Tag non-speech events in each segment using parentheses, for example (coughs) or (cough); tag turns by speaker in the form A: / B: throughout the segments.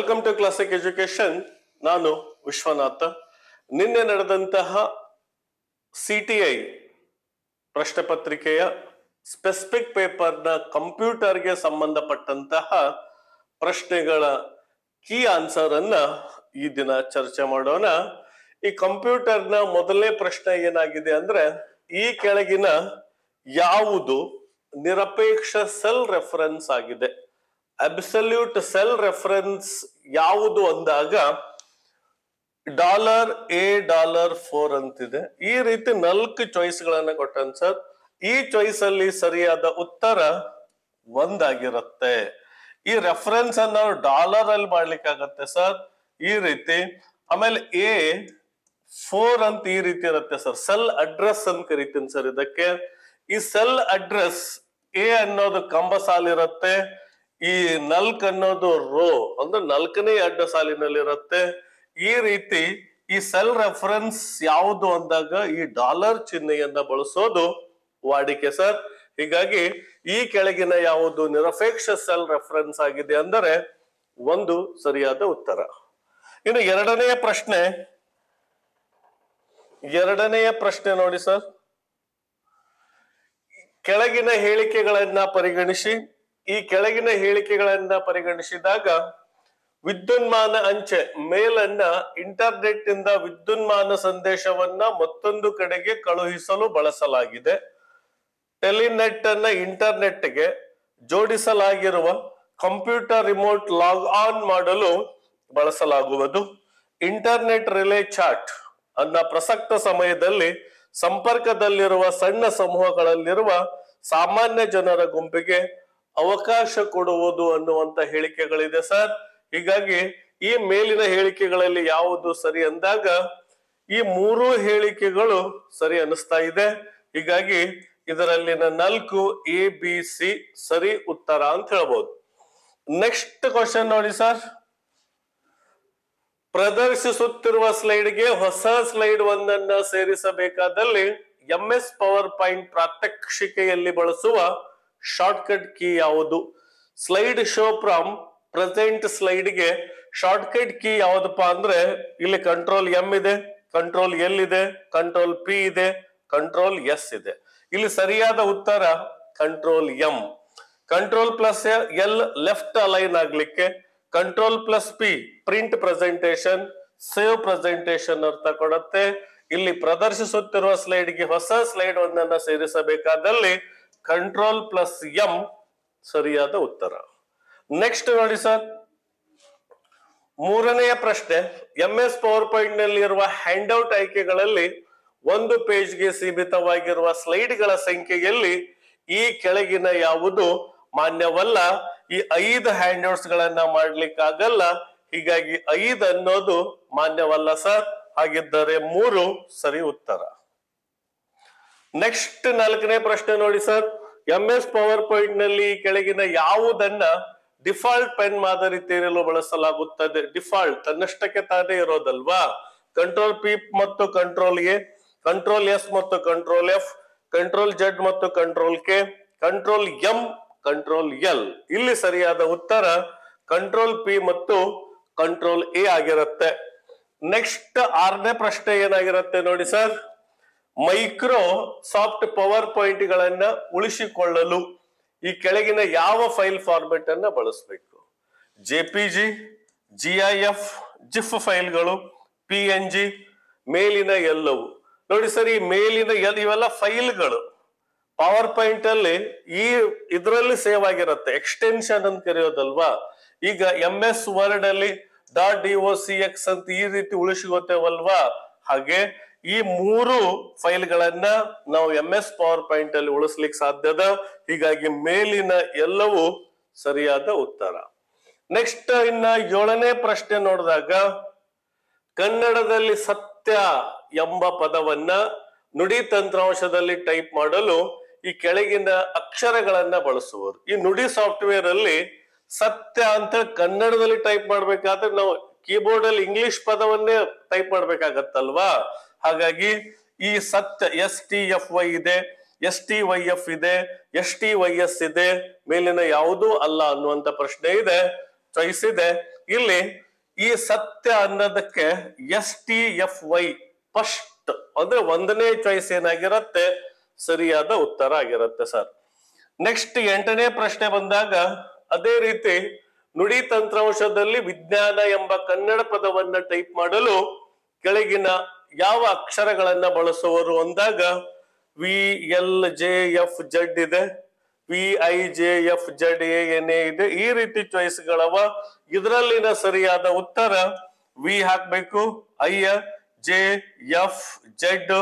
A: welcome to classic education ನಾನು ವಿಶ್ವನಾಥ ನಿನ್ನೆ ನಡೆದಂತಹ ಸಿಟಿಐ ಪ್ರಶ್ನೆ ಪತ್ರಿಕೆಯ ಸ್ಪೆಸಿಫಿಕ್ ಪೇಪರ್ನ ಕಂಪ್ಯೂಟರ್ಗೆ ಸಂಬಂಧಪಟ್ಟಂತಹ ಪ್ರಶ್ನೆಗಳ ಕೀ ಆನ್ಸರ್ ಅನ್ನ ಈ ದಿನ ಚರ್ಚೆ ಮಾಡೋಣ ಈ ಕಂಪ್ಯೂಟರ್ನ ಮೊದಲನೇ ಪ್ರಶ್ನೆ ಏನಾಗಿದೆ ಅಂದ್ರೆ ಈ ಕೆಳಗಿನ ಯಾವುದು ನಿರಪೇಕ್ಷ ಸೆಲ್ ರೆಫರೆನ್ಸ್ ಆಗಿದೆ ಅಬ್ಸಲ್ಯೂಟ್ ಸೆಲ್ ರೆಫರೆನ್ಸ್ ಯಾವುದು ಅಂದಾಗ ಡಾಲರ್ ಎ ಡಾಲರ್ ಫೋರ್ ಅಂತಿದೆ ಈ ರೀತಿ ನಾಲ್ಕು ಚಾಯ್ಸ್ ಗಳನ್ನ ಕೊಟ್ಟನ್ ಸರ್ ಈ ಚಾಯ್ಸ್ ಅಲ್ಲಿ ಸರಿಯಾದ ಉತ್ತರ ಒಂದಾಗಿರುತ್ತೆ ಈ ರೆಫರೆನ್ಸ್ ಅನ್ನ ಡಾಲರ್ ಅಲ್ಲಿ ಮಾಡ್ಲಿಕ್ಕಾಗತ್ತೆ ಸರ್ ಈ ರೀತಿ ಆಮೇಲೆ ಎ ಫೋರ್ ಅಂತ ಈ ರೀತಿ ಇರುತ್ತೆ ಸರ್ ಸೆಲ್ ಅಡ್ರೆಸ್ ಅಂತ ಕರಿತೀನಿ ಸರ್ ಇದಕ್ಕೆ ಈ ಸೆಲ್ ಅಡ್ರೆಸ್ ಎ ಅನ್ನೋದು ಕಂಬಸಾಲಿರುತ್ತೆ ಇರುತ್ತೆ ಈ ನಲ್ಕ್ ಅನ್ನೋದು ರೋ ಅಂದ್ರೆ ನಾಲ್ಕನೇ ಅಡ್ಡ ಸಾಲಿನಲ್ಲಿರುತ್ತೆ ಈ ರೀತಿ ಈ ಸೆಲ್ ರೆಫರೆನ್ಸ್ ಯಾವುದು ಅಂದಾಗ ಈ ಡಾಲರ್ ಚಿಹ್ನೆಯನ್ನ ಬಳಸೋದು ವಾಡಿಕೆ ಸರ್ ಹೀಗಾಗಿ ಈ ಕೆಳಗಿನ ಯಾವುದು ನಿರಪೇಕ್ಷ ಸೆಲ್ ರೆಫರೆನ್ಸ್ ಆಗಿದೆ ಅಂದರೆ ಒಂದು ಸರಿಯಾದ ಉತ್ತರ ಇನ್ನು ಎರಡನೆಯ ಪ್ರಶ್ನೆ ಎರಡನೆಯ ಪ್ರಶ್ನೆ ನೋಡಿ ಸರ್ ಕೆಳಗಿನ ಹೇಳಿಕೆಗಳನ್ನ ಪರಿಗಣಿಸಿ ಈ ಕೆಳಗಿನ ಹೇಳಿಕೆಗಳನ್ನ ಪರಿಗಣಿಸಿದಾಗ ವಿದ್ಯುನ್ಮಾನ ಅಂಚೆ ಮೇಲನ್ನ ಇಂಟರ್ನೆಟ್ ಇಂದ ವಿದ್ಯುನ್ಮಾನ ಸಂದೇಶವನ್ನ ಮತ್ತೊಂದು ಕಡೆಗೆ ಕಳುಹಿಸಲು ಬಳಸಲಾಗಿದೆ ಟೆಲಿನೆಟ್ ಅನ್ನ ಇಂಟರ್ನೆಟ್ಗೆ ಜೋಡಿಸಲಾಗಿರುವ ಕಂಪ್ಯೂಟರ್ ರಿಮೋಟ್ ಲಾಗ್ ಆನ್ ಮಾಡಲು ಬಳಸಲಾಗುವುದು ಇಂಟರ್ನೆಟ್ ರಿಲೇ ಚಾಟ್ ಅನ್ನ ಪ್ರಸಕ್ತ ಸಮಯದಲ್ಲಿ ಸಂಪರ್ಕದಲ್ಲಿರುವ ಸಣ್ಣ ಸಮೂಹಗಳಲ್ಲಿರುವ ಸಾಮಾನ್ಯ ಜನರ ಗುಂಪಿಗೆ ಅವಕಾಶ ಕೊಡುವುದು ಅನ್ನುವಂತ ಹೇಳಿಕೆಗಳಿದೆ ಸರ್ ಹೀಗಾಗಿ ಈ ಮೇಲಿನ ಹೇಳಿಕೆಗಳಲ್ಲಿ ಯಾವುದು ಸರಿ ಅಂದಾಗ ಈ ಮೂರು ಹೇಳಿಕೆಗಳು ಸರಿ ಅನಿಸ್ತಾ ಇದೆ ಹೀಗಾಗಿ ಇದರಲ್ಲಿನ ನಾಲ್ಕು ಎ ಬಿ ಸಿ ಸರಿ ಉತ್ತರ ಅಂತ ಹೇಳ್ಬೋದು ನೆಕ್ಸ್ಟ್ ಕ್ವಶನ್ ನೋಡಿ ಸರ್ ಪ್ರದರ್ಶಿಸುತ್ತಿರುವ ಸ್ಲೈಡ್ಗೆ ಹೊಸ ಸ್ಲೈಡ್ ಒಂದನ್ನ ಸೇರಿಸಬೇಕಾದಲ್ಲಿ ಎಂ ಎಸ್ ಪವರ್ ಪಾಯಿಂಟ್ ಪ್ರಾತ್ಯಕ್ಷಿಕೆಯಲ್ಲಿ ಬಳಸುವ ಶಾರ್ಟ್ಕಟ್ ಕೀ ಯಾವುದು ಸ್ಲೈಡ್ ಶೋ ಫ್ರಮ್ ಪ್ರೆಸೆಂಟ್ ಸ್ಲೈಡ್ಗೆ ಶಾರ್ಟ್ಕಟ್ ಕೀ ಯಾವುದಪ್ಪ ಅಂದ್ರೆ ಇಲ್ಲಿ ಕಂಟ್ರೋಲ್ ಎಂ ಇದೆ ಕಂಟ್ರೋಲ್ ಎಲ್ ಇದೆ ಕಂಟ್ರೋಲ್ ಪಿ ಇದೆ ಕಂಟ್ರೋಲ್ ಎಸ್ ಇದೆ ಇಲ್ಲಿ ಸರಿಯಾದ ಉತ್ತರ control M control plus L left align ಆಗ್ಲಿಕ್ಕೆ control plus P print presentation save presentation ಅರ್ಥ ಕೊಡುತ್ತೆ ಇಲ್ಲಿ ಪ್ರದರ್ಶಿಸುತ್ತಿರುವ ಸ್ಲೈಡ್ಗೆ ಹೊಸ ಸ್ಲೈಡ್ ಒಂದನ್ನು ಸೇರಿಸಬೇಕಾದಲ್ಲಿ ಕಂಟ್ರೋಲ್ ಪ್ಲಸ್ ಎಂ ಸರಿಯಾದ ಉತ್ತರ ನೆಕ್ಸ್ಟ್ ನೋಡಿ ಸರ್ ಮೂರನೆಯ ಪ್ರಶ್ನೆ ಎಂ ಎಸ್ ಪವರ್ ಪಾಯಿಂಟ್ ನಲ್ಲಿ ಇರುವ ಹ್ಯಾಂಡ್ಔಟ್ ಆಯ್ಕೆಗಳಲ್ಲಿ ಒಂದು ಪೇಜ್ಗೆ ಸೀಮಿತವಾಗಿರುವ ಸ್ಲೈಡ್ಗಳ ಸಂಖ್ಯೆಯಲ್ಲಿ ಈ ಕೆಳಗಿನ ಯಾವುದು ಮಾನ್ಯವಲ್ಲ ಈ ಐದು ಹ್ಯಾಂಡ್ಔಟ್ಸ್ ಗಳನ್ನ ಮಾಡ್ಲಿಕ್ಕಾಗಲ್ಲ ಹೀಗಾಗಿ ಐದು ಅನ್ನೋದು ಮಾನ್ಯವಲ್ಲ ಸರ್ ಹಾಗಿದ್ದರೆ ಮೂರು ಸರಿ ಉತ್ತರ ನೆಕ್ಸ್ಟ್ ನಾಲ್ಕನೇ ಪ್ರಶ್ನೆ ನೋಡಿ sir M S PowerPoint ನಲ್ಲಿ ಕೆಳಗಿನ ಯಾವುದನ್ನ ಡಿಫಾಲ್ಟ್ ಪೆನ್ ಮಾದರಿ ತೇರಲು ಬಳಸಲಾಗುತ್ತದೆ ಡಿಫಾಲ್ಟ್ ತನ್ನಷ್ಟಕ್ಕೆ ತಾನೇ ಇರೋದಲ್ವಾ ಕಂಟ್ರೋಲ್ ಪಿ ಮತ್ತು ಕಂಟ್ರೋಲ್ ಎ ಕಂಟ್ರೋಲ್ ಎಸ್ ಮತ್ತು ಕಂಟ್ರೋಲ್ ಎಫ್ ಕಂಟ್ರೋಲ್ ಜೆಡ್ ಮತ್ತು control K control M control L ಇಲ್ಲಿ ಸರಿಯಾದ ಉತ್ತರ ಕಂಟ್ರೋಲ್ ಪಿ ಮತ್ತು ಕಂಟ್ರೋಲ್ ಎ ಆಗಿರುತ್ತೆ ನೆಕ್ಸ್ಟ್ ಆರನೇ ಪ್ರಶ್ನೆ ಏನಾಗಿರುತ್ತೆ ನೋಡಿ sir Microsoft PowerPoint ಗಳನ್ನ ಉಳಿಸಿಕೊಳ್ಳಲು ಈ ಕೆಳಗಿನ ಯಾವ ಫೈಲ್ ಫಾರ್ಮೆಟ್ ಅನ್ನ ಬಳಸಬೇಕು J P G G I F GIF ಫೈಲ್ಗಳು ಪಿ ಎನ್ ಜಿ ಮೇಲಿನ ಎಲ್ಲವು ನೋಡಿ ಸರ್ ಈ ಮೇಲಿನ ಎಲ್ ಇವೆಲ್ಲ ಫೈಲ್ಗಳು ಪವರ್ ಪಾಯಿಂಟ್ ಅಲ್ಲಿ ಈ ಇದರಲ್ಲಿ ಸೇವ್ ಆಗಿರುತ್ತೆ ಎಕ್ಸ್ಟೆನ್ಷನ್ ಅಂತ ಕರೆಯೋದಲ್ವಾ ಈಗ ಎಂ ಎಸ್ ವರ್ಡ್ ಅಲ್ಲಿ dot D O C X ಅಂತ ಈ ರೀತಿ ಉಳಿಸಿಗೋತೇವಲ್ವಾ ಹಾಗೆ ಈ ಮೂರು ಫೈಲ್ಗಳನ್ನ ನಾವು ಎಂ ಎಸ್ ಪವರ್ ಪಾಯಿಂಟ್ ಅಲ್ಲಿ ಉಳಿಸ್ಲಿಕ್ಕೆ ಸಾಧ್ಯದ ಹೀಗಾಗಿ ಮೇಲಿನ ಎಲ್ಲವೂ ಸರಿಯಾದ ಉತ್ತರ ನೆಕ್ಸ್ಟ್ ಇನ್ನ ಏಳನೇ ಪ್ರಶ್ನೆ ನೋಡಿದಾಗ ಕನ್ನಡದಲ್ಲಿ ಸತ್ಯ ಎಂಬ ಪದವನ್ನ ನುಡಿ ತಂತ್ರಾಂಶದಲ್ಲಿ ಟೈಪ್ ಮಾಡಲು ಈ ಕೆಳಗಿನ ಅಕ್ಷರಗಳನ್ನ ಬಳಸುವರು ಈ ನುಡಿ ಸಾಫ್ಟ್ವೇರ್ ಅಲ್ಲಿ ಸತ್ಯ ಅಂತ ಕನ್ನಡದಲ್ಲಿ ಟೈಪ್ ಮಾಡ್ಬೇಕಾದ್ರೆ ನಾವು ಕೀಬೋರ್ಡ್ ಅಲ್ಲಿ ಇಂಗ್ಲಿಷ್ ಪದವನ್ನೇ ಟೈಪ್ ಮಾಡ್ಬೇಕಾಗತ್ತಲ್ವಾ ಹಾಗಾಗಿ ಈ ಸತ್ಯ ಎಸ್ ಟಿ ಎಫ್ ವೈ ಇದೆ ಎಸ್ ಟಿ ವೈ ಎಫ್ ಇದೆ ಎಸ್ ಟಿ ವೈ ಎಸ್ ಇದೆ ಮೇಲಿನ ಯಾವುದೂ ಅಲ್ಲ ಅನ್ನುವಂತ ಪ್ರಶ್ನೆ ಇದೆ ಚಾಯ್ಸ್ ಇದೆ ಇಲ್ಲಿ ಈ ಸತ್ಯ ಅನ್ನೋದಕ್ಕೆ S T F Y first ಅಂದ್ರೆ ಒಂದನೇ ಚಾಯ್ಸ್ ಏನಾಗಿರತ್ತೆ ಸರಿಯಾದ ಉತ್ತರ ಆಗಿರುತ್ತೆ ಸರ್ ನೆಕ್ಸ್ಟ್ ಎಂಟನೇ ಪ್ರಶ್ನೆ ಬಂದಾಗ ಅದೇ ರೀತಿ ನುಡಿ ತಂತ್ರಾಂಶದಲ್ಲಿ ವಿಜ್ಞಾನ ಎಂಬ ಕನ್ನಡ ಪದವನ್ನ ಟೈಪ್ ಮಾಡಲು ಕೆಳಗಿನ ಯಾವ ಅಕ್ಷರಗಳನ್ನ ಬಳಸುವರು ಅಂದಾಗ V L J F Z ಇದೆ V I J F Z A N A ಇದೆ ಈ ರೀತಿ ಚಾಯ್ಸ್ಗಳವ ಇದರಲ್ಲಿನ ಸರಿಯಾದ ಉತ್ತರ ವಿ ಹಾಕ್ಬೇಕು ಐ ಜೆ ಎಫ್ ಜಡ್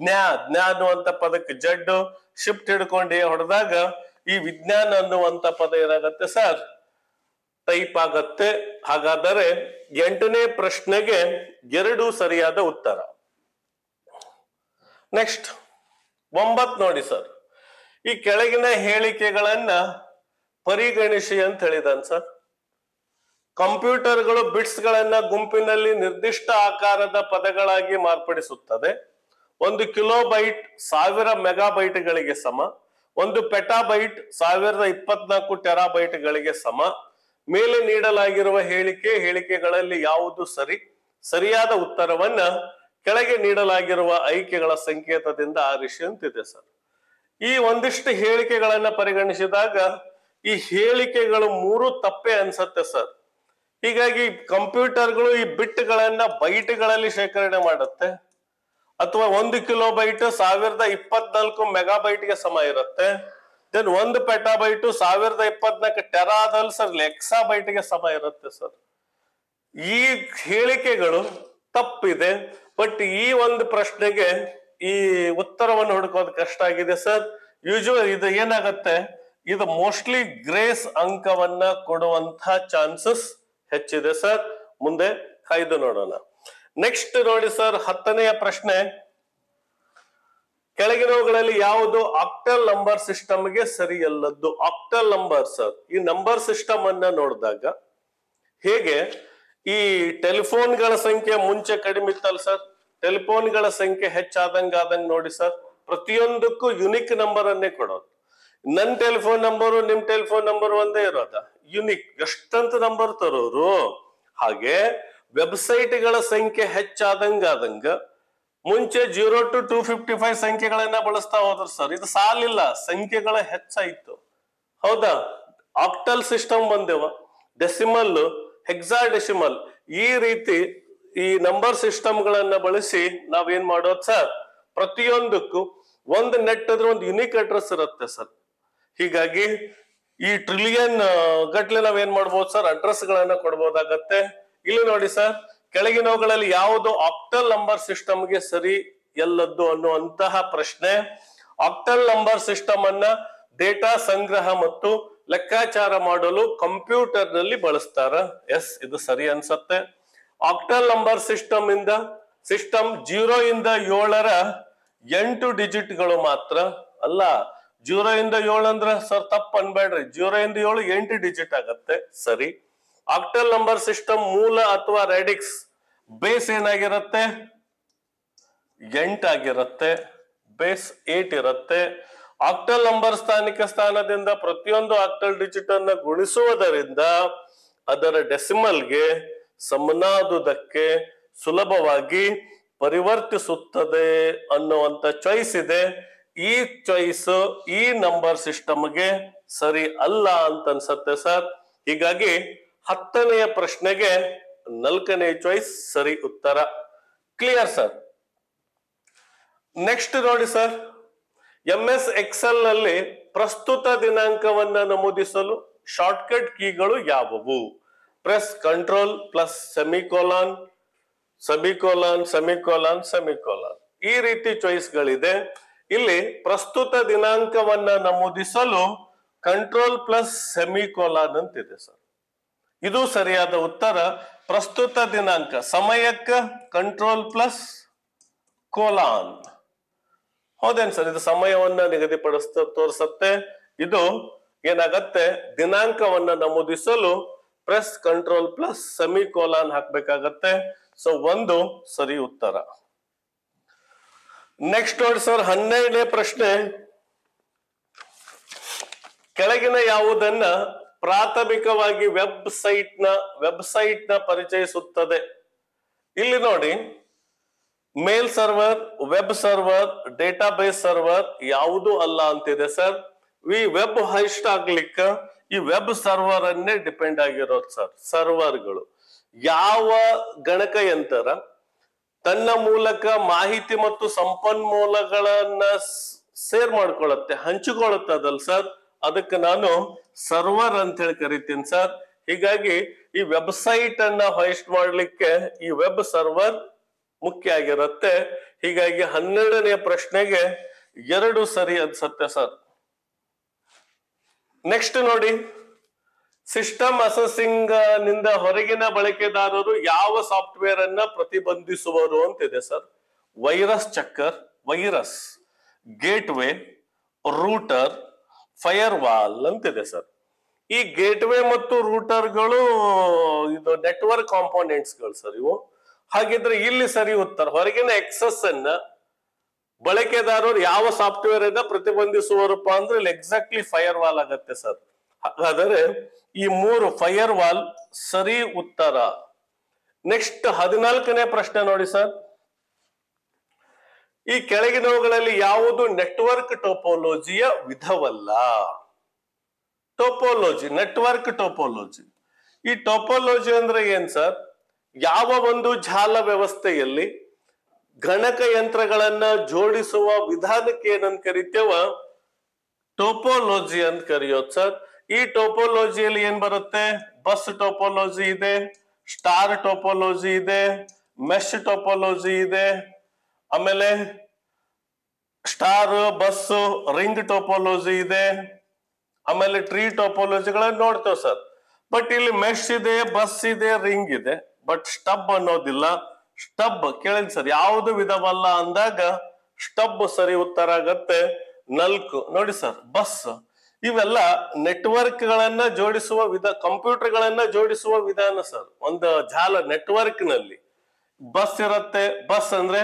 A: ಜ್ಞಾ ಜ್ಞಾ ಅನ್ನುವಂಥ ಪದಕ್ಕೆ ಜಡ್ ಶಿಫ್ಟ್ ಹಿಡ್ಕೊಂಡು ಹೊಡೆದಾಗ ಈ ವಿಜ್ಞಾನ ಅನ್ನುವಂತ ಪದ ಏನಾಗತ್ತೆ ಸರ್ ಟೈಪ್ ಆಗತ್ತೆ ಹಾಗಾದರೆ ಎಂಟನೇ ಪ್ರಶ್ನೆಗೆ ಎರಡು ಸರಿಯಾದ ಉತ್ತರ ನೆಕ್ಸ್ಟ್ ಒಂಬತ್ ನೋಡಿ ಸರ್ ಈ ಕೆಳಗಿನ ಹೇಳಿಕೆಗಳನ್ನ ಪರಿಗಣಿಸಿ ಅಂತ ಹೇಳಿದಾನೆ ಸರ್ ಕಂಪ್ಯೂಟರ್ಗಳು ಬಿಟ್ಸ್ ಗಳನ್ನ ಗುಂಪಿನಲ್ಲಿ ನಿರ್ದಿಷ್ಟ ಆಕಾರದ ಪದಗಳಾಗಿ ಮಾರ್ಪಡಿಸುತ್ತದೆ ಒಂದು ಕಿಲೋಬೈಟ್ ಸಾವಿರ ಮೆಗಾಬೈಟ್ಗಳಿಗೆ ಸಮ ಒಂದು ಪೆಟಾಬೈಟ್ ಸಾವಿರದ ಇಪ್ಪತ್ನಾಲ್ಕು ಟೆರಾಬೈಟ್ಗಳಿಗೆ ಸಮ ಮೇಲೆ ನೀಡಲಾಗಿರುವ ಹೇಳಿಕೆ ಹೇಳಿಕೆಗಳಲ್ಲಿ ಯಾವುದು ಸರಿ ಸರಿಯಾದ ಉತ್ತರವನ್ನ ಕೆಳಗೆ ನೀಡಲಾಗಿರುವ ಆಯ್ಕೆಗಳ ಸಂಕೇತದಿಂದ ಆರಿಸಿಯಂತಿದೆ ಸರ್ ಈ ಒಂದಿಷ್ಟು ಹೇಳಿಕೆಗಳನ್ನ ಪರಿಗಣಿಸಿದಾಗ ಈ ಹೇಳಿಕೆಗಳು ಮೂರು ತಪ್ಪೆ ಅನ್ಸತ್ತೆ ಸರ್ ಹೀಗಾಗಿ ಕಂಪ್ಯೂಟರ್ಗಳು ಈ ಬಿಟ್ಗಳನ್ನ ಬೈಟ್ಗಳಲ್ಲಿ ಶೇಖರಣೆ ಮಾಡುತ್ತೆ ಅಥವಾ ಒಂದು ಕಿಲೋ ಬೈಟ್ ಸಾವಿರದ ಇಪ್ಪತ್ನಾಲ್ಕು ಮೆಗಾ ಬೈಟ್ಗೆ ಸಮ ಇರುತ್ತೆ ದೆನ್ ಒಂದು ಪೆಟಾಬೈಟು ಸಾವಿರದ ಇಪ್ಪತ್ನಾಲ್ಕು ಟೆರಾದಲ್ಲಿ ಸರ್ ಬೈಟ್ಗೆ ಸಮ ಇರುತ್ತೆ ಸರ್ ಈ ಹೇಳಿಕೆಗಳು ತಪ್ಪಿದೆ ಬಟ್ ಈ ಒಂದು ಪ್ರಶ್ನೆಗೆ ಈ ಉತ್ತರವನ್ನು ಹುಡುಕೋದು ಕಷ್ಟ ಆಗಿದೆ ಸರ್ ಯೂಶುವಲ್ ಇದು ಏನಾಗತ್ತೆ ಇದು ಮೋಸ್ಟ್ಲಿ ಗ್ರೇಸ್ ಅಂಕವನ್ನ ಕೊಡುವಂತ ಚಾನ್ಸಸ್ ಹೆಚ್ಚಿದೆ ಸರ್ ಮುಂದೆ ಕಾಯ್ದು ನೋಡೋಣ ನೆಕ್ಸ್ಟ್ ನೋಡಿ ಸರ್ ಹತ್ತನೆಯ ಪ್ರಶ್ನೆ ಕೆಳಗಿನವುಗಳಲ್ಲಿ ಯಾವುದು ಆಕ್ಟಲ್ ನಂಬರ್ ಸಿಸ್ಟಮ್ಗೆ ಸರಿಯಲ್ಲದ್ದು ಸರಿಯಲ್ಲದ್ದು ಆಕ್ಟಲ್ ಸರ್ ಈ ನಂಬರ್ ಸಿಸ್ಟಮ್ ಅನ್ನ ನೋಡಿದಾಗ ಹೇಗೆ ಈ ಟೆಲಿಫೋನ್ಗಳ ಸಂಖ್ಯೆ ಮುಂಚೆ ಕಡಿಮೆ ಇತ್ತಲ್ಲ ಸರ್ ಟೆಲಿಫೋನ್ಗಳ ಸಂಖ್ಯೆ ಹೆಚ್ಚಾದಂಗ ಆದಂಗ ನೋಡಿ ಸರ್ ಪ್ರತಿಯೊಂದಕ್ಕೂ ಯುನಿಕ್ ನಂಬರ್ ಅನ್ನೇ ಕೊಡೋದು ನನ್ನ ಟೆಲಿಫೋನ್ ನಂಬರು ನಿಮ್ ಟೆಲಿಫೋನ್ ನಂಬರ್ ಒಂದೇ ಇರೋದ ಯುನಿಕ್ ಎಷ್ಟಂತ ನಂಬರ್ ತರೋರು ಹಾಗೆ ವೆಬ್ಸೈಟ್ಗಳ ಸಂಖ್ಯೆ ಹೆಚ್ಚಾದಂಗ ಮುಂಚೆ zero to two fifty five ಸಂಖ್ಯೆಗಳನ್ನ ಬಳಸ್ತಾ ಹೋದ್ರು ಸರ್ ಇದು ಸಾಲಿಲ್ಲ ಸಂಖ್ಯೆಗಳ ಹೆಚ್ಚಾಯ್ತು ಹೌದಾ ಆಕ್ಟಲ್ ಸಿಸ್ಟಮ್ ಬಂದೇವ ಡೆಸಿಮಲ್ ಹೆಕ್ಸಾ ಡೆಸಿಮಲ್ ಈ ರೀತಿ ಈ ನಂಬರ್ ಸಿಸ್ಟಮ್ ಬಳಸಿ ನಾವೇನ್ ಮಾಡೋದು ಸರ್ ಪ್ರತಿಯೊಂದಕ್ಕೂ ಒಂದು ನೆಟ್ ಅಂದ್ರೆ ಒಂದು ಯುನಿಕ್ ಅಡ್ರೆಸ್ ಇರುತ್ತೆ ಸರ್ ಹೀಗಾಗಿ ಈ ಟ್ರಿಲಿಯನ್ ಗಟ್ಲೆ ನಾವೇನ್ ಮಾಡ್ಬೋದು ಸರ್ ಅಡ್ರೆಸ್ ಗಳನ್ನ ಕೊಡ್ಬೋದಾಗತ್ತೆ ಇಲ್ಲಿ ನೋಡಿ ಸರ್ ಕೆಳಗಿನವುಗಳಲ್ಲಿ ಯಾವುದು ಆಕ್ಟಲ್ ನಂಬರ್ ಸಿಸ್ಟಮ್ಗೆ ಸರಿ ಎಲ್ಲದ್ದು ಅನ್ನುವಂತಹ ಪ್ರಶ್ನೆ ಆಕ್ಟಲ್ ನಂಬರ್ ಸಿಸ್ಟಮ್ ಅನ್ನ ಡೇಟಾ ಸಂಗ್ರಹ ಮತ್ತು ಲೆಕ್ಕಾಚಾರ ಮಾಡಲು ಕಂಪ್ಯೂಟರ್ ನಲ್ಲಿ ಬಳಸ್ತಾರ ಎಸ್ ಇದು ಸರಿ ಅನ್ಸತ್ತೆ ಆಕ್ಟಲ್ ನಂಬರ್ ಸಿಸ್ಟಮ್ ಇಂದ ಸಿಸ್ಟಮ್ ಜೀರೋ ಇಂದ ಏಳರ ಎಂಟು ಡಿಜಿಟ್ಗಳು ಮಾತ್ರ ಅಲ್ಲ ಜೀರೋ ಇಂದ ಏಳು ಅಂದ್ರೆ ಸರ್ ತಪ್ಪು ಅನ್ಬೇಡ್ರಿ ಜೀರೋ ಇಂದ ಏಳು ಎಂಟು ಡಿಜಿಟ್ ಆಗತ್ತೆ ಸರಿ ಆಕ್ಟಲ್ ನಂಬರ್ ಸಿಸ್ಟಮ್ ಮೂಲ ಅಥವಾ ರೆಡಿಕ್ಸ್ ಬೇಸ್ ಏನಾಗಿರುತ್ತೆ ಎಂಟಾಗಿರುತ್ತೆ ಬೇಸ್ ಏಟ್ ಇರುತ್ತೆ ಆಕ್ಟಲ್ ನಂಬರ್ ಸ್ಥಾನಿಕ ಸ್ಥಾನದಿಂದ ಪ್ರತಿಯೊಂದು ಆಕ್ಟಲ್ ಡಿಜಿಟ್ ಅನ್ನ ಗುಣಿಸುವುದರಿಂದ ಅದರ ಡೆಸಿಮಲ್ಗೆ ಸಮನಾದುದಕ್ಕೆ ಸುಲಭವಾಗಿ ಪರಿವರ್ತಿಸುತ್ತದೆ ಅನ್ನುವಂತ ಚಾಯ್ಸ್ ಇದೆ ಈ ಚಾಯ್ಸ್ ಈ ನಂಬರ್ ಸಿಸ್ಟಮ್ಗೆ ಸರಿ ಅಲ್ಲ ಅಂತ ಅನ್ಸತ್ತೆ ಸರ್ ಹೀಗಾಗಿ ಹತ್ತನೆಯ ಪ್ರಶ್ನೆಗೆ ನಾಲ್ಕನೇ ಚಾಯ್ಸ್ ಸರಿ ಉತ್ತರ ಕ್ಲಿಯರ್ ಸರ್ ನೆಕ್ಸ್ಟ್ ನೋಡಿ ಸರ್ ಎಂ ಎಸ್ ಎಕ್ಸೆಲ್ ನಲ್ಲಿ ಪ್ರಸ್ತುತ ದಿನಾಂಕವನ್ನ ನಮೂದಿಸಲು ಶಾರ್ಟ್ಕಟ್ ಕೀಗಳು ಯಾವುವು press control plus semicolon semicolon semicolon semicolon ಈ ರೀತಿ ಚಾಯ್ಸ್ಗಳಿದೆ ಇಲ್ಲಿ ಪ್ರಸ್ತುತ ದಿನಾಂಕವನ್ನ ನಮೂದಿಸಲು ಕಂಟ್ರೋಲ್ ಪ್ಲಸ್ ಸೆಮಿಕೋಲಾನ್ ಅಂತಿದೆ ಸರ್ ಇದು ಸರಿಯಾದ ಉತ್ತರ ಪ್ರಸ್ತುತ ದಿನಾಂಕ ಸಮಯಕ್ಕೆ ಕಂಟ್ರೋಲ್ ಪ್ಲಸ್ ಕೋಲಾನ್ ಹೌದೇನ್ ಸರ್ ಇದು ಸಮಯವನ್ನ ನಿಗದಿಪಡಿಸ್ತ ತೋರಿಸತ್ತೆ ಇದು ಏನಾಗತ್ತೆ ದಿನಾಂಕವನ್ನ ನಮೂದಿಸಲು press control plus semicolon ಹಾಕ್ಬೇಕಾಗತ್ತೆ ಸೊ ಒಂದು ಸರಿ ಉತ್ತರ ನೆಕ್ಸ್ಟ್ ನೋಡಿ ಸರ್ ಹನ್ನೆರಡನೇ ಪ್ರಶ್ನೆ ಕೆಳಗಿನ ಯಾವುದನ್ನ ಪ್ರಾಥಮಿಕವಾಗಿ ವೆಬ್ಸೈಟ್ ನ ವೆಬ್ಸೈಟ್ ನ ಪರಿಚಯಿಸುತ್ತದೆ ಇಲ್ಲಿ ನೋಡಿ mail server web server database server ಯಾವುದು ಅಲ್ಲ ಅಂತಿದೆ ಸರ್ ಈ ವೆಬ್ ಹೈಸ್ಟ್ ಆಗ್ಲಿಕ್ಕೆ ಈ ವೆಬ್ ಸರ್ವರ್ ಅನ್ನೇ ಡಿಪೆಂಡ್ ಆಗಿರೋದು ಸರ್ ಸರ್ವರ್ಗಳು ಯಾವ ಗಣಕಯಂತ್ರ ತನ್ನ ಮೂಲಕ ಮಾಹಿತಿ ಮತ್ತು ಸಂಪನ್ಮೂಲಗಳನ್ನ ಸೇರ್ ಮಾಡ್ಕೊಳ್ಳುತ್ತೆ ಹಂಚಿಕೊಳ್ಳುತ್ತದಲ್ ಸರ್ ಅದಕ್ಕೆ ನಾನು ಸರ್ವರ್ ಅಂತ ಹೇಳಿ ಕರಿತೀನಿ ಸರ್ ಹೀಗಾಗಿ ಈ ವೆಬ್ಸೈಟ್ ಅನ್ನ ಹೊಯಿಸ್ಟ್ ಮಾಡಲಿಕ್ಕೆ ಈ ವೆಬ್ ಸರ್ವರ್ ಮುಖ್ಯ ಆಗಿರುತ್ತೆ ಹೀಗಾಗಿ ಹನ್ನೆರಡನೇ ಪ್ರಶ್ನೆಗೆ ಎರಡು ಸರಿ ಅನ್ಸತ್ತೆ ಸರ್ ನೆಕ್ಸ್ಟ್ ನೋಡಿ ಸಿಸ್ಟಮ್ ಅಸಸಿಂಗ್ ನಿಂದ ಹೊರಗಿನ ಬಳಕೆದಾರರು ಯಾವ ಸಾಫ್ಟ್ವೇರ್ ಅನ್ನ ಪ್ರತಿಬಂಧಿಸುವರು ಅಂತಿದೆ sir virus checker virus gateway router firewall ಅಂತಿದೆ ಸರ್ ಈ ಗೇಟ್ವೇ ಮತ್ತು ರೂಟರ್ಗಳು ಇದು ನೆಟ್ವರ್ಕ್ ಕಾಂಪೋನೆಂಟ್ಸ್ಗಳು ಸರ್ ಇವು ಹಾಗಿದ್ರೆ ಇಲ್ಲಿ ಸರಿ ಉತ್ತರ ಹೊರಗಿನ ಎಕ್ಸಸ್ ಅನ್ನ ಬಳಕೆದಾರರು ಯಾವ ಸಾಫ್ಟ್ವೇರ್ ಇಂದ ಪ್ರತಿಬಂಧಿಸುವರಪ್ಪ ಅಂದ್ರೆ ಇಲ್ಲಿ ಎಕ್ಸಾಕ್ಟ್ಲಿ ಫೈರ್ ವಾಲ್ ಆಗತ್ತೆ ಸರ್ ಹಾಗಾದರೆ ಈ ಮೂರು ಫೈರ್ ವಾಲ್ ಸರಿ ಉತ್ತರ ನೆಕ್ಸ್ಟ್ ಹದಿನಾಲ್ಕನೇ ಪ್ರಶ್ನೆ ನೋಡಿ ಸರ್ ಈ ಕೆಳಗಿನವುಗಳಲ್ಲಿ ಯಾವುದು ನೆಟ್ವರ್ಕ್ ಟೋಪೋಲಜಿಯ ವಿಧವಲ್ಲ ಟೋಪೋಲಜಿ ನೆಟ್ವರ್ಕ್ ಟೋಪೋಲಜಿ ಈ ಟೋಪೋಲಜಿ ಅಂದ್ರೆ ಏನ್ ಸರ್ ಯಾವ ಒಂದು ಜಾಲ ವ್ಯವಸ್ಥೆಯಲ್ಲಿ ಗಣಕ ಯಂತ್ರಗಳನ್ನ ಜೋಡಿಸುವ ವಿಧಾನಕ್ಕೆ ಏನಂತ ಕರಿತೇವ ಟೋಪೋಲಜಿ ಅಂತ ಕರೆಯೋದು ಸರ್ ಈ ಟೋಪೋಲಜಿಯಲ್ಲಿ ಏನ್ ಬರುತ್ತೆ ಬಸ್ ಟೋಪೋಲಜಿ ಇದೆ ಸ್ಟಾರ್ ಟೋಪೋಲಜಿ ಇದೆ ಮೆಶ್ ಟೋಪೋಲಜಿ ಇದೆ ಆಮೇಲೆ ಸ್ಟಾರ್ ಬಸ್ ರಿಂಗ್ ಟೋಪಾಲಜಿ ಇದೆ ಆಮೇಲೆ ಟ್ರೀ ಟೋಪೋಲಜಿಗಳನ್ನ ನೋಡ್ತೇವೆ ಸರ್ ಬಟ್ ಇಲ್ಲಿ ಮೆಶ್ ಇದೆ ಬಸ್ ಇದೆ ರಿಂಗ್ ಇದೆ ಬಟ್ ಸ್ಟಬ್ ಅನ್ನೋದಿಲ್ಲ ಸ್ಟಬ್ ಕೇಳಿದ್ ಸರ್ ಯಾವುದು ವಿಧವಲ್ಲ ಅಂದಾಗ ಸ್ಟಬ್ ಸರಿ ಉತ್ತರ ಆಗತ್ತೆ ನಲ್ಕು ನೋಡಿ ಸರ್ ಬಸ್ ಇವೆಲ್ಲ ನೆಟ್ವರ್ಕ್ ಗಳನ್ನ ಜೋಡಿಸುವ ವಿಧ ಕಂಪ್ಯೂಟರ್ ಗಳನ್ನ ಜೋಡಿಸುವ ವಿಧಾನ ಸರ್ ಒಂದು ಜಾಲ ನೆಟ್ವರ್ಕ್ ನಲ್ಲಿ ಬಸ್ ಇರುತ್ತೆ ಬಸ್ ಅಂದ್ರೆ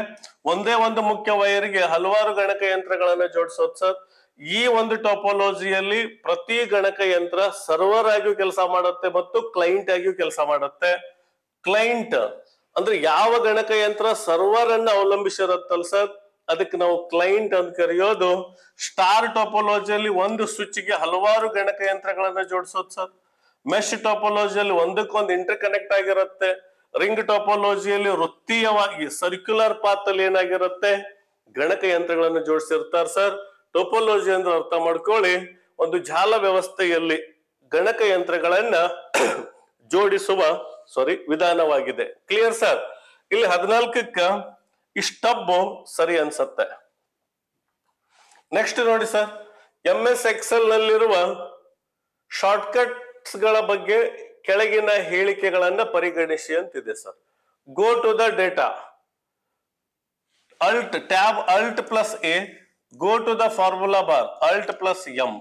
A: ಒಂದೇ ಒಂದು ಮುಖ್ಯ ವೈರ್ಗೆ ಹಲವಾರು ಗಣಕ ಯಂತ್ರಗಳನ್ನ ಜೋಡಿಸೋದು ಸರ್ ಈ ಒಂದು ಟೋಪೋಲಜಿಯಲ್ಲಿ ಪ್ರತಿ ಗಣಕ ಯಂತ್ರ ಸರ್ವರ್ ಆಗಿಯೂ ಕೆಲಸ ಮಾಡುತ್ತೆ ಮತ್ತು ಕ್ಲೈಂಟ್ ಆಗಿಯೂ ಕೆಲಸ ಮಾಡುತ್ತೆ ಕ್ಲೈಂಟ್ ಅಂದ್ರೆ ಯಾವ ಗಣಕ ಯಂತ್ರ ಸರ್ವರ್ ಅನ್ನ ಅವಲಂಬಿಸಿರುತ್ತಲ್ ಸರ್ ಅದಕ್ಕೆ ನಾವು ಕ್ಲೈಂಟ್ ಅಂತ ಕರೆಯೋದು ಸ್ಟಾರ್ ಟೋಪೋಲಜಿಯಲ್ಲಿ ಒಂದು ಸ್ವಿಚ್ ಗೆ ಹಲವಾರು ಗಣಕ ಯಂತ್ರಗಳನ್ನ ಜೋಡಿಸೋದು ಸರ್ ಮೆಶ್ ಟೋಪೋಲಜಿಯಲ್ಲಿ ಒಂದಕ್ಕೊಂದು ಇಂಟರ್ ಕನೆಕ್ಟ್ ಆಗಿರುತ್ತೆ ರಿಂಗ್ ಟೋಪೋಲಜಿಯಲ್ಲಿ ವೃತ್ತೀಯವಾಗಿ ಸರ್ಕ್ಯುಲರ್ ಪಾತ್ ಅಲ್ಲಿ ಏನಾಗಿರುತ್ತೆ ಗಣಕ ಯಂತ್ರಗಳನ್ನು ಜೋಡಿಸಿರ್ತಾರೆ ಸರ್ ಟೋಪೋಲಜಿ ಅಂದ್ರೆ ಅರ್ಥ ಮಾಡ್ಕೊಳ್ಳಿ ಒಂದು ಜಾಲ ವ್ಯವಸ್ಥೆಯಲ್ಲಿ ಗಣಕ ಯಂತ್ರಗಳನ್ನ ಜೋಡಿಸುವ ಸಾರಿ ವಿಧಾನವಾಗಿದೆ ಕ್ಲಿಯರ್ ಸರ್ ಇಲ್ಲಿ ಹದಿನಾಲ್ಕಕ್ಕ ಇಷ್ಟಬ್ಬು ಸರಿ ಅನ್ಸತ್ತೆ ನೆಕ್ಸ್ಟ್ ನೋಡಿ ಸರ್ ಎಂ ಎಸ್ ಎಕ್ಸೆಲ್ ನಲ್ಲಿರುವ ಶಾರ್ಟ್ಕಟ್ಸ್ ಗಳ ಬಗ್ಗೆ ಕೆಳಗಿನ ಹೇಳಿಕೆಗಳನ್ನ ಪರಿಗಣಿಸಿ ಅಂತಿದೆ sir go to the data alt tab alt plus A go to the formula bar alt plus M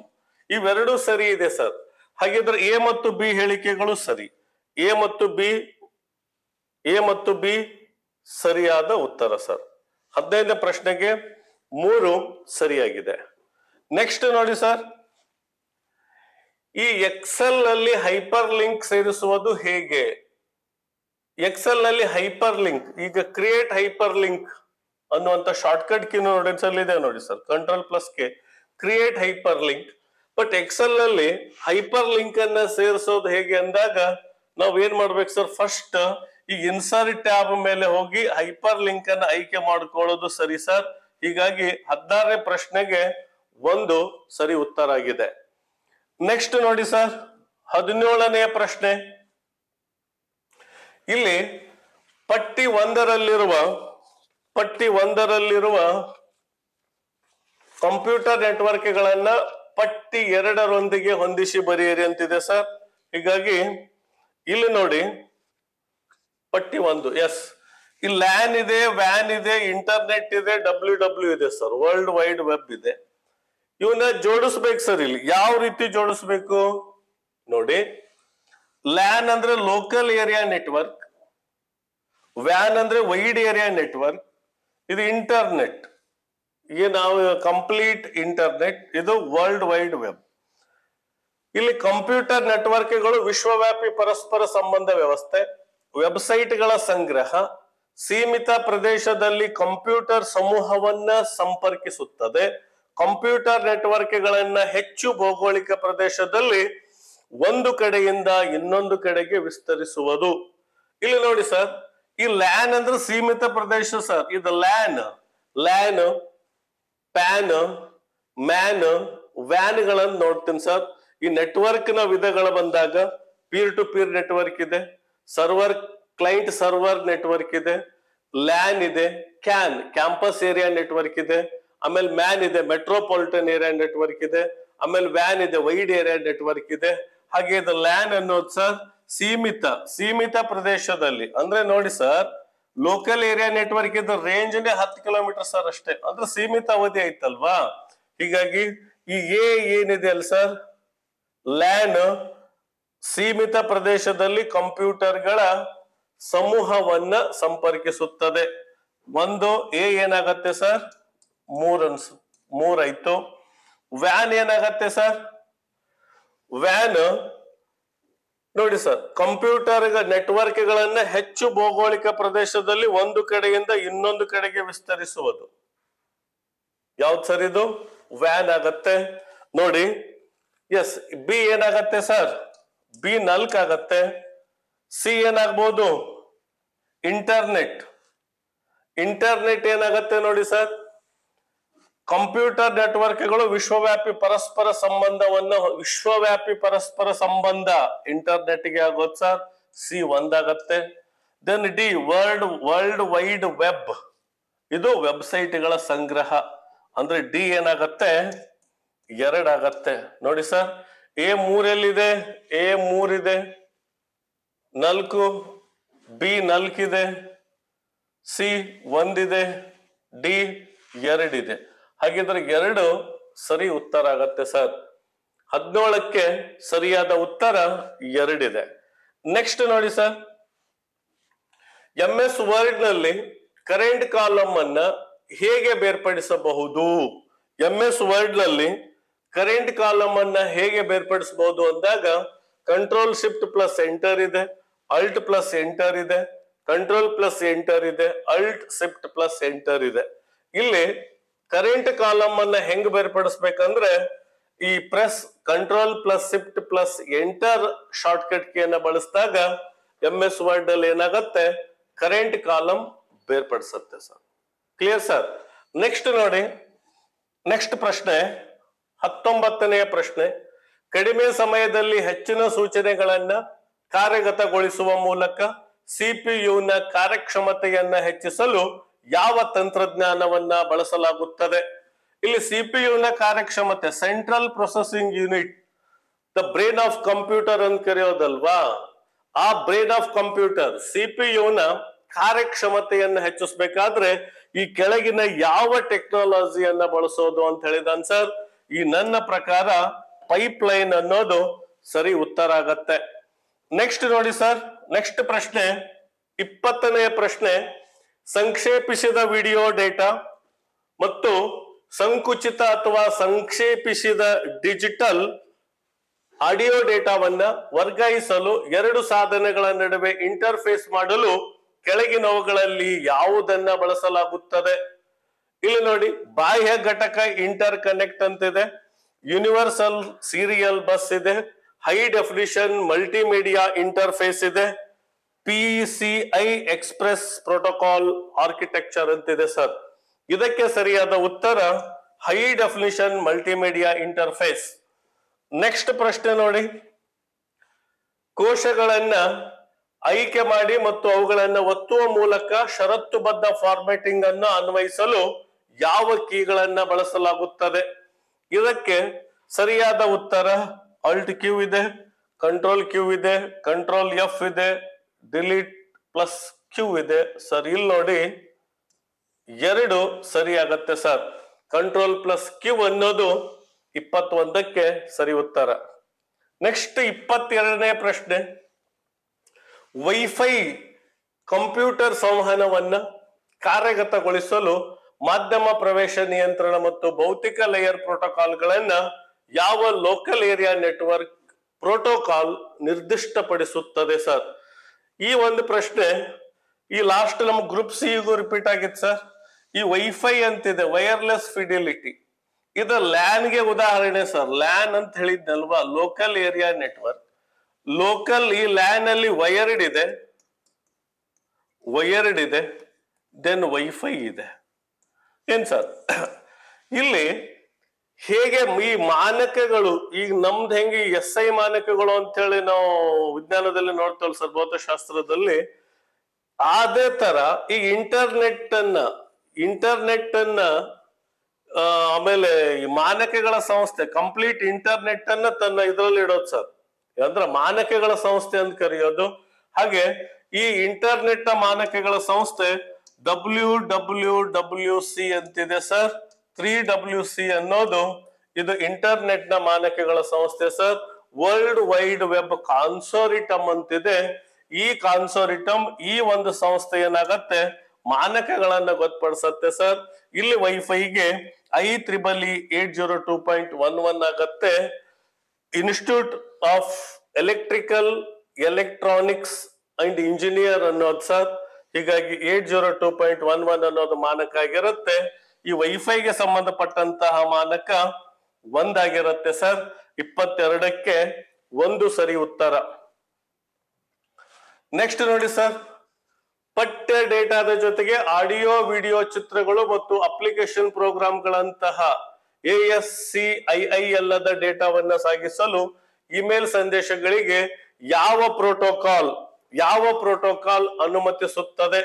A: ಇವೆರಡೂ ಸರಿ ಇದೆ ಸರ್ ಹಾಗಿದ್ರೆ ಎ ಮತ್ತು ಬಿ ಹೇಳಿಕೆಗಳು ಸರಿ ಎ ಮತ್ತು ಬಿ ಎ ಮತ್ತು ಬಿ ಸರಿಯಾದ ಉತ್ತರ ಸರ್ ಹದಿನೈದನೇ ಪ್ರಶ್ನೆಗೆ ಮೂರು ಸರಿಯಾಗಿದೆ ನೆಕ್ಸ್ಟ್ ನೋಡಿ ಸರ್ ಈ ಎಕ್ಸೆಲ್ ನಲ್ಲಿ ಹೈಪರ್ ಲಿಂಕ್ ಸೇರಿಸುವುದು ಹೇಗೆ ಎಕ್ಸೆಲ್ ನಲ್ಲಿ ಹೈಪರ್ ಲಿಂಕ್ ಈಗ ಕ್ರಿಯೇಟ್ ಹೈಪರ್ ಲಿಂಕ್ ಅನ್ನುವಂತ ಶಾರ್ಟ್ಕಟ್ ಕಿನ್ನು ನೋಡಿ ಸರ್ ಇದೆ ನೋಡಿ sir control plus K create hyperlink but Excel ನಲ್ಲಿ ಹೈಪರ್ ಲಿಂಕ್ ಅನ್ನ ಸೇರಿಸೋದು ಹೇಗೆ ಅಂದಾಗ ನಾವ್ ಏನ್ ಮಾಡ್ಬೇಕು ಸರ್ ಫಸ್ಟ್ ಈ ಇನ್ಸರ್ಟ್ ಟ್ಯಾಬ್ ಮೇಲೆ ಹೋಗಿ ಹೈಪರ್ ಲಿಂಕ್ ಅನ್ನ ಆಯ್ಕೆ ಮಾಡ್ಕೊಳ್ಳೋದು ಸರಿ ಸರ್ ಹೀಗಾಗಿ ಹದಿನಾರನೇ ಪ್ರಶ್ನೆಗೆ ಒಂದು ಸರಿ ಉತ್ತರ ಆಗಿದೆ ನೆಕ್ಸ್ಟ್ ನೋಡಿ ಸರ್ ಹದಿನೇಳನೆಯ ಪ್ರಶ್ನೆ ಇಲ್ಲಿ ಪಟ್ಟಿ ಒಂದರಲ್ಲಿರುವ ಪಟ್ಟಿ ಒಂದರಲ್ಲಿರುವ ಕಂಪ್ಯೂಟರ್ ಗಳನ್ನ ಪಟ್ಟಿ ಎರಡರೊಂದಿಗೆ ಹೊಂದಿಸಿ ಬರೆಯಿರಿ ಅಂತಿದೆ ಸರ್ ಹೀಗಾಗಿ ಇಲ್ಲಿ ನೋಡಿ ಪಟ್ಟಿ ಒಂದು ಎಸ್ ಇಲ್ಲಿ ಲ್ಯಾನ್ ಇದೆ ವ್ಯಾನ್ ಇದೆ ಇಂಟರ್ನೆಟ್ ಇದೆ ಡಬ್ಲ್ಯೂ ಡಬ್ಲ್ಯೂ ಇದೆ ಸರ್ ವರ್ಲ್ಡ್ ವೈಡ್ ವೆಬ್ ಇದೆ ಇವನ್ನ ಜೋಡಿಸ್ಬೇಕು ಸರ್ ಇಲ್ಲಿ ಯಾವ ರೀತಿ ಜೋಡಿಸ್ಬೇಕು ನೋಡಿ ಲ್ಯಾನ್ ಅಂದ್ರೆ ಲೋಕಲ್ ಏರಿಯಾ ನೆಟ್ವರ್ಕ್ ವ್ಯಾನ್ ಅಂದ್ರೆ ವೈಡ್ ಏರಿಯಾ ನೆಟ್ವರ್ಕ್ ಇದು ಇಂಟರ್ನೆಟ್ ಈಗ ನಾವು ಕಂಪ್ಲೀಟ್ ಇಂಟರ್ನೆಟ್ ಇದು ವರ್ಲ್ಡ್ ವೈಡ್ ವೆಬ್ ಇಲ್ಲಿ ಕಂಪ್ಯೂಟರ್ ನೆಟ್ವರ್ಕ್ಗಳು ವಿಶ್ವವ್ಯಾಪಿ ಪರಸ್ಪರ ಸಂಬಂಧ ವ್ಯವಸ್ಥೆ ವೆಬ್ಸೈಟ್ಗಳ ಸಂಗ್ರಹ ಸೀಮಿತ ಪ್ರದೇಶದಲ್ಲಿ ಕಂಪ್ಯೂಟರ್ ಸಮೂಹವನ್ನ ಸಂಪರ್ಕಿಸುತ್ತದೆ ಕಂಪ್ಯೂಟರ್ ನೆಟ್ವರ್ಕ್ಗಳನ್ನ ಹೆಚ್ಚು ಭೌಗೋಳಿಕ ಪ್ರದೇಶದಲ್ಲಿ ಒಂದು ಕಡೆಯಿಂದ ಇನ್ನೊಂದು ಕಡೆಗೆ ವಿಸ್ತರಿಸುವುದು ಇಲ್ಲಿ ನೋಡಿ ಸರ್ ಈ ಲ್ಯಾನ್ ಅಂದ್ರೆ ಸೀಮಿತ ಪ್ರದೇಶ ಸರ್ ಇದು ಲ್ಯಾನ್ ಲ್ಯಾನ್ ಪ್ಯಾನ್ ಮ್ಯಾನ್ ವ್ಯಾನ್ಗಳನ್ನು ನೋಡ್ತೀನಿ ಸರ್ ಈ ನೆಟ್ವರ್ಕ್ ನ ವಿಧಗಳು ಬಂದಾಗ ಪೀರ್ ಟು ಪೀರ್ ನೆಟ್ವರ್ಕ್ ಇದೆ ಸರ್ವರ್ ಕ್ಲೈಂಟ್ ಸರ್ವರ್ ನೆಟ್ವರ್ಕ್ ಇದೆ ಲ್ಯಾನ್ ಇದೆ ಕ್ಯಾನ್ ಕ್ಯಾಂಪಸ್ ಏರಿಯಾ ನೆಟ್ವರ್ಕ್ ಇದೆ ಆಮೇಲೆ ಮ್ಯಾನ್ ಇದೆ ಮೆಟ್ರೋಪಾಲಿಟನ್ ಏರಿಯಾ ನೆಟ್ವರ್ಕ್ ಇದೆ ಆಮೇಲೆ ವ್ಯಾನ್ ಇದೆ ವೈಡ್ ಏರಿಯಾ ನೆಟ್ವರ್ಕ್ ಇದೆ ಹಾಗೆ ಇದು ಲ್ಯಾನ್ ಅನ್ನೋದು ಸರ್ ಸೀಮಿತ ಸೀಮಿತ ಪ್ರದೇಶದಲ್ಲಿ ಅಂದ್ರೆ ನೋಡಿ ಸರ್ ಲೋಕಲ್ ಏರಿಯಾ ನೆಟ್ವರ್ಕ್ ಇದ್ದ ರೇಂಜ್ನೇ ಹತ್ತು ಕಿಲೋಮೀಟರ್ ಸರ್ ಅಷ್ಟೇ ಅಂದ್ರೆ ಸೀಮಿತ ಅವಧಿ ಆಯ್ತಲ್ವಾ ಹೀಗಾಗಿ ಈ ಎ ಏನಿದೆ ಅಲ್ಲಿ ಸರ್ ಲ್ಯಾನ್ ಸೀಮಿತ ಪ್ರದೇಶದಲ್ಲಿ ಕಂಪ್ಯೂಟರ್ಗಳ ಸಮೂಹವನ್ನ ಸಂಪರ್ಕಿಸುತ್ತದೆ ಒಂದು ಎ ಏನಾಗತ್ತೆ ಸರ್ ಮೂರ್ ಅನ್ಸ್ ಆಯ್ತು ವ್ಯಾನ್ ಏನಾಗತ್ತೆ ಸರ್ ವ್ಯಾನ್ ನೋಡಿ ಸರ್ ಕಂಪ್ಯೂಟರ್ ಗಳನ್ನ ಹೆಚ್ಚು ಭೌಗೋಳಿಕ ಪ್ರದೇಶದಲ್ಲಿ ಒಂದು ಕಡೆಯಿಂದ ಇನ್ನೊಂದು ಕಡೆಗೆ ವಿಸ್ತರಿಸುವುದು ಯಾವ್ದು ಸರ್ ಇದು ವ್ಯಾನ್ ಆಗತ್ತೆ ನೋಡಿ ಎಸ್ ಬಿ ಏನಾಗತ್ತೆ ಸರ್ ಬಿ ನಾಲ್ಕು ಆಗತ್ತೆ ಸಿ ಏನಾಗ್ಬೋದು ಇಂಟರ್ನೆಟ್ ಇಂಟರ್ನೆಟ್ ಏನಾಗತ್ತೆ ನೋಡಿ ಸರ್ ಕಂಪ್ಯೂಟರ್ ನೆಟ್ವರ್ಕ್ಗಳು ವಿಶ್ವವ್ಯಾಪಿ ಪರಸ್ಪರ ಸಂಬಂಧವನ್ನು ವಿಶ್ವವ್ಯಾಪಿ ಪರಸ್ಪರ ಸಂಬಂಧ ಇಂಟರ್ನೆಟ್ಗೆ ಆಗೋದ್ ಸರ್ ಸಿ ಒಂದಾಗತ್ತೆ then D world world wide web ಇದು ವೆಬ್ಸೈಟ್ಗಳ ಸಂಗ್ರಹ ಅಂದ್ರೆ ಡಿ ಏನಾಗತ್ತೆ ಎರಡಾಗತ್ತೆ ನೋಡಿ ಸರ್ ಎ ಮೂರೆಲ್ಲಿದೆ ಎ ಮೂರಿದೆ ನಾಲ್ಕು ಬಿ ನಾಲ್ಕಿದೆ ಸಿ ಒಂದಿದೆ ಡಿ ಎರಡಿದೆ ಹಾಗಿದ್ರೆ ಎರಡು ಸರಿ ಉತ್ತರ ಆಗತ್ತೆ ಸರ್ ಹದಿನೇಳಕ್ಕೆ ಸರಿಯಾದ ಉತ್ತರ ಎರಡಿದೆ ನೆಕ್ಸ್ಟ್ ನೋಡಿ ಸರ್ ಎಂ ಎಸ್ ವರ್ಡ್ ನಲ್ಲಿ ಕರೆಂಟ್ ಕಾಲಮ್ ಅನ್ನ ಹೇಗೆ ಬೇರ್ಪಡಿಸಬಹುದು ಎಂ ಎಸ್ ವರ್ಡ್ ನಲ್ಲಿ ಕರೆಂಟ್ ಕಾಲಮ್ ಅನ್ನ ಹೇಗೆ ಬೇರ್ಪಡಿಸಬಹುದು ಅಂದಾಗ ಕಂಟ್ರೋಲ್ ಶಿಫ್ಟ್ ಪ್ಲಸ್ ಎಂಟರ್ ಇದೆ ಅಲ್ಟ್ ಪ್ಲಸ್ ಎಂಟರ್ ಇದೆ ಕಂಟ್ರೋಲ್ ಪ್ಲಸ್ ಎಂಟರ್ ಇದೆ ಅಲ್ಟ್ ಶಿಫ್ಟ್ ಪ್ಲಸ್ ಎಂಟರ್ ಇದೆ ಇಲ್ಲಿ ಕರೆಂಟ್ ಕಾಲಮ್ ಅನ್ನ ಹೆಂಗ್ ಬೇರ್ಪಡಿಸ್ಬೇಕಂದ್ರೆ ಈ press control plus shift plus enter shortcut ಬಳಸಿದಾಗ ಎಂ ಎಸ್ ವರ್ಡ್ ಅಲ್ಲಿ ಏನಾಗತ್ತೆ ಕರೆಂಟ್ ಕಾಲಮ್ ಬೇರ್ಪಡಿಸುತ್ತೆ ಸರ್ ಕ್ಲಿಯರ್ ಸರ್ ನೆಕ್ಸ್ಟ್ ನೋಡಿ ನೆಕ್ಸ್ಟ್ ಪ್ರಶ್ನೆ ಹತ್ತೊಂಬತ್ತನೆಯ ಪ್ರಶ್ನೆ ಕಡಿಮೆ ಸಮಯದಲ್ಲಿ ಹೆಚ್ಚಿನ ಸೂಚನೆಗಳನ್ನ ಕಾರ್ಯಗತಗೊಳಿಸುವ ಮೂಲಕ ನ ಕಾರ್ಯಕ್ಷಮತೆಯನ್ನ ಹೆಚ್ಚಿಸಲು ಯಾವ ತಂತ್ರಜ್ಞಾನವನ್ನ ಬಳಸಲಾಗುತ್ತದೆ ಇಲ್ಲಿ ಸಿಪಿಯು ನ ಕಾರ್ಯಕ್ಷಮತೆ central processing unit the brain of computer ಅಂತ ಕರೆಯೋದಲ್ವಾ ಆ ಬ್ರೇನ್ ಆಫ್ ಕಂಪ್ಯೂಟರ್ ಸಿಪಿಯು ನ ಕಾರ್ಯಕ್ಷಮತೆಯನ್ನು ಹೆಚ್ಚಿಸಬೇಕಾದ್ರೆ ಈ ಕೆಳಗಿನ ಯಾವ ಟೆಕ್ನಾಲಜಿಯನ್ನ ಬಳಸೋದು ಅಂತ ಹೇಳಿದ ಸರ್ ಈ ನನ್ನ ಪ್ರಕಾರ ಪೈಪ್ ಲೈನ್ ಅನ್ನೋದು ಸರಿ ಉತ್ತರ ಆಗತ್ತೆ ನೆಕ್ಸ್ಟ್ ನೋಡಿ ಸರ್ ನೆಕ್ಸ್ಟ್ ಪ್ರಶ್ನೆ ಇಪ್ಪತ್ತನೆಯ ಪ್ರಶ್ನೆ ಸಂಕ್ಷೇಪಿಸಿದ ವಿಡಿಯೋ ಡೇಟಾ ಮತ್ತು ಸಂಕುಚಿತ ಅಥವಾ ಸಂಕ್ಷೇಪಿಸಿದ ಡಿಜಿಟಲ್ ಆಡಿಯೋ ಡೇಟಾವನ್ನ ವರ್ಗಾಯಿಸಲು ಎರಡು ಸಾಧನಗಳ ನಡುವೆ ಇಂಟರ್ಫೇಸ್ ಮಾಡಲು ಕೆಳಗಿನವುಗಳಲ್ಲಿ ಯಾವುದನ್ನ ಬಳಸಲಾಗುತ್ತದೆ ಇಲ್ಲಿ ನೋಡಿ ಬಾಹ್ಯ ಘಟಕ ಇಂಟರ್ ಕನೆಕ್ಟ್ ಅಂತಿದೆ ಯೂನಿವರ್ಸಲ್ ಸೀರಿಯಲ್ ಬಸ್ ಇದೆ ಹೈ ಡೆಫಿನಿಷನ್ ಮಲ್ಟಿಮೀಡಿಯಾ ಇಂಟರ್ಫೇಸ್ ಇದೆ P C I express protocol architecture ಅಂತಿದೆ ಸರ್ ಇದಕ್ಕೆ ಸರಿಯಾದ ಉತ್ತರ high definition multimedia interface next ಪ್ರಶ್ನೆ ನೋಡಿ ಕೋಶಗಳನ್ನ ಆಯ್ಕೆ ಮಾಡಿ ಮತ್ತು ಅವುಗಳನ್ನು ಒತ್ತುವ ಮೂಲಕ ಷರತ್ತುಬದ್ಧ ಫಾರ್ಮೆಟಿಂಗ್ ಅನ್ನು ಅನ್ವಯಿಸಲು ಯಾವ ಕೀಗಳನ್ನ ಬಳಸಲಾಗುತ್ತದೆ ಇದಕ್ಕೆ ಸರಿಯಾದ ಉತ್ತರ ಅಲ್ಟ್ ಕ್ಯೂ ಇದೆ ಕಂಟ್ರೋಲ್ ಕ್ಯೂ ಇದೆ ಕಂಟ್ರೋಲ್ ಎಫ್ ಇದೆ ಡಿಲೀಟ್ ಪ್ಲಸ್ ಕ್ಯೂ ಇದೆ ಸರ್ ಇಲ್ಲಿ ನೋಡಿ ಎರಡು ಸರಿ ಆಗತ್ತೆ ಸರ್ ಕಂಟ್ರೋಲ್ ಪ್ಲಸ್ ಕ್ಯೂ ಅನ್ನೋದು ಇಪ್ಪತ್ತೊಂದಕ್ಕೆ ಸರಿ ಉತ್ತರ ನೆಕ್ಸ್ಟ್ ಇಪ್ಪತ್ತೆರಡನೇ ಪ್ರಶ್ನೆ ವೈಫೈ ಕಂಪ್ಯೂಟರ್ ಸಂವಹನವನ್ನ ಕಾರ್ಯಗತಗೊಳಿಸಲು ಮಾಧ್ಯಮ ಪ್ರವೇಶ ನಿಯಂತ್ರಣ ಮತ್ತು ಭೌತಿಕ ಲೇಯರ್ ಪ್ರೋಟೋಕಾಲ್ಗಳನ್ನ ಯಾವ ಲೋಕಲ್ ಏರಿಯಾ ನೆಟ್ವರ್ಕ್ ಪ್ರೋಟೋಕಾಲ್ ನಿರ್ದಿಷ್ಟಪಡಿಸುತ್ತದೆ ಸರ್ ಈ ಒಂದು ಪ್ರಶ್ನೆ ಈ ಲಾಸ್ಟ್ ನಮ್ಮ ಗ್ರೂಪ್ ಸಿ ಸಿಗೂ ರಿಪೀಟ್ ಆಗಿತ್ತು ಸರ್ ಈ ವೈಫೈ ಅಂತಿದೆ ವೈರ್ಲೆಸ್ ಫಿಡಿಲಿಟಿ ಇದು ಲ್ಯಾನ್ಗೆ ಉದಾಹರಣೆ ಸರ್ ಲ್ಯಾನ್ ಅಂತ ಹೇಳಿದ್ನಲ್ವಾ ಲೋಕಲ್ ಏರಿಯಾ ನೆಟ್ವರ್ಕ್ ಲೋಕಲ್ ಈ ಲ್ಯಾನ್ ಅಲ್ಲಿ ವೈರ್ಡ್ ಇದೆ ವೈರ್ಡ್ ಇದೆ ದೆನ್ ವೈಫೈ ಇದೆ ಏನ್ ಸರ್ ಇಲ್ಲಿ ಹೇಗೆ ಈ ಮಾನಕಗಳು ಈಗ ನಮ್ದು ಹೆಂಗೆ ಎಸ್ ಐ ಮಾನಕಗಳು ಅಂತ ಹೇಳಿ ನಾವು ವಿಜ್ಞಾನದಲ್ಲಿ ನೋಡ್ತೇವೆ ಸರ್ ಭೌತಶಾಸ್ತ್ರದಲ್ಲಿ ಅದೇ ತರ ಈ ಇಂಟರ್ನೆಟ್ ಅನ್ನ ಇಂಟರ್ನೆಟ್ ಅನ್ನ ಆಮೇಲೆ ಈ ಮಾನಕಗಳ ಸಂಸ್ಥೆ ಕಂಪ್ಲೀಟ್ ಇಂಟರ್ನೆಟ್ ಅನ್ನ ತನ್ನ ಇದರಲ್ಲಿ ಇಡೋದು ಸರ್ ಅಂದ್ರೆ ಮಾನಕಗಳ ಸಂಸ್ಥೆ ಅಂತ ಕರೆಯೋದು ಹಾಗೆ ಈ ಇಂಟರ್ನೆಟ್ ಮಾನಕಗಳ ಸಂಸ್ಥೆ ಡಬ್ಲ್ಯೂ ಡಬ್ಲ್ಯೂ ಡಬ್ಲ್ಯೂ ಸಿ ಅಂತಿದೆ ಸರ್ ತ್ರೀ ಡಬ್ಲ್ಯೂ ಸಿ ಅನ್ನೋದು ಇದು ಇಂಟರ್ನೆಟ್ ನ ಮಾನಕಗಳ ಸಂಸ್ಥೆ sir world wide web consortium ಅಂತಿದೆ ಈ ಕಾನ್ಸೋರಿಟಮ್ ಈ ಒಂದು ಸಂಸ್ಥೆ ಏನಾಗತ್ತೆ ಮಾನಕಗಳನ್ನ ಗೊತ್ತಪಡಿಸತ್ತೆ ಸರ್ ಇಲ್ಲಿ ವೈಫೈಗೆ I triple E eight zero two point one one ಆಗತ್ತೆ institute of electrical electronics and engineer ಅನ್ನೋದು ಸರ್ ಹೀಗಾಗಿ eight zero two point one one ಅನ್ನೋದು ಮಾನಕ ಆಗಿರುತ್ತೆ ಈ ವೈಫೈಗೆ ಸಂಬಂಧಪಟ್ಟಂತಹ ಮಾನಕ ಒಂದಾಗಿರುತ್ತೆ ಸರ್ ಇಪ್ಪತ್ತೆರಡಕ್ಕೆ ಒಂದು ಸರಿ ಉತ್ತರ ನೆಕ್ಸ್ಟ್ ನೋಡಿ ಸರ್ ಪಠ್ಯ ಡೇಟಾದ ಜೊತೆಗೆ ಆಡಿಯೋ ವಿಡಿಯೋ ಚಿತ್ರಗಳು ಮತ್ತು ಅಪ್ಲಿಕೇಶನ್ ಪ್ರೋಗ್ರಾಂಗಳಂತಹ ಎಸ್ ಸಿ ಐ ಅಲ್ಲದ ಡೇಟಾವನ್ನು ಸಾಗಿಸಲು ಇಮೇಲ್ ಸಂದೇಶಗಳಿಗೆ ಯಾವ ಪ್ರೋಟೋಕಾಲ್ ಯಾವ ಪ್ರೋಟೋಕಾಲ್ ಅನುಮತಿಸುತ್ತದೆ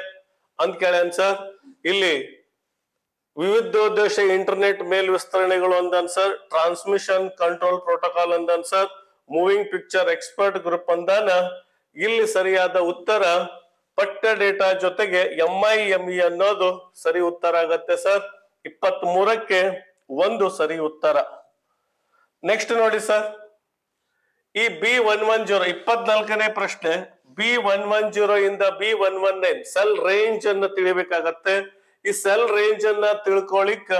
A: ಅಂತ ಕೇಳ ಸರ್ ಇಲ್ಲಿ ವಿವಿಧೋದ್ದೇಶ ಇಂಟರ್ನೆಟ್ ಮೇಲ್ ವಿಸ್ತರಣೆಗಳು ಅಂದನ್ ಸರ್ ಟ್ರಾನ್ಸ್ಮಿಷನ್ ಕಂಟ್ರೋಲ್ ಪ್ರೋಟೋಕಾಲ್ ಅಂದನ್ sir moving picture expert group ಅಂದಾನ ಇಲ್ಲಿ ಸರಿಯಾದ ಉತ್ತರ ಪಠ್ಯ ಡೇಟಾ ಜೊತೆಗೆ ಎಂ ಇ e ಅನ್ನೋದು ಸರಿ ಉತ್ತರ ಆಗತ್ತೆ ಸರ್ ಇಪ್ಪತ್ ಮೂರಕ್ಕೆ ಒಂದು ಸರಿ ಉತ್ತರ ನೆಕ್ಸ್ಟ್ ನೋಡಿ ಸರ್ ಈ ಬಿ ಒನ್ ಒನ್ ಜೀರೋ ಇಪ್ಪತ್ನಾಲ್ಕನೇ ಪ್ರಶ್ನೆ ಬಿ ಒನ್ ಒನ್ ಜೀರೋ ಇಂದ B one one nine cell range ಅನ್ನು ತಿಳಿಬೇಕಾಗತ್ತೆ ಈ ಸೆಲ್ ರೇಂಜ್ ಅನ್ನ ತಿಳ್ಕೊಳಿಕ್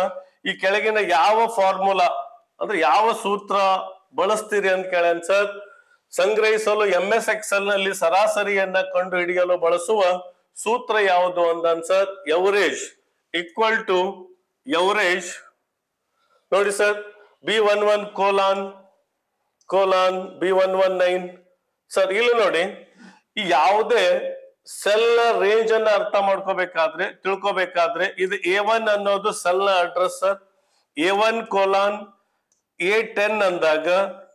A: ಈ ಕೆಳಗಿನ ಯಾವ ಫಾರ್ಮುಲಾ ಅಂದ್ರೆ ಯಾವ ಸೂತ್ರ ಬಳಸ್ತೀರಿ ಅಂತ ಕೇಳ ಸರ್ ಸಂಗ್ರಹಿಸಲು ಎಂ ಎಸ್ ಎಕ್ಸೆಲ್ ನಲ್ಲಿ ಸರಾಸರಿಯನ್ನ ಕಂಡು ಹಿಡಿಯಲು ಬಳಸುವ ಸೂತ್ರ ಯಾವುದು ಅಂದನ್ sir average equal to average ನೋಡಿ sir B one one colon colon B one one nine sir ಇಲ್ಲಿ ನೋಡಿ ಈ ಯಾವುದೇ ಸೆಲ್ ರೇಂಜ್ ಅನ್ನ ಅರ್ಥ ಮಾಡ್ಕೋಬೇಕಾದ್ರೆ ತಿಳ್ಕೊಬೇಕಾದ್ರೆ ಇದು ಎ ಒನ್ ಅನ್ನೋದು ಸೆಲ್ ನ address A one colon A ten ಅಂದಾಗ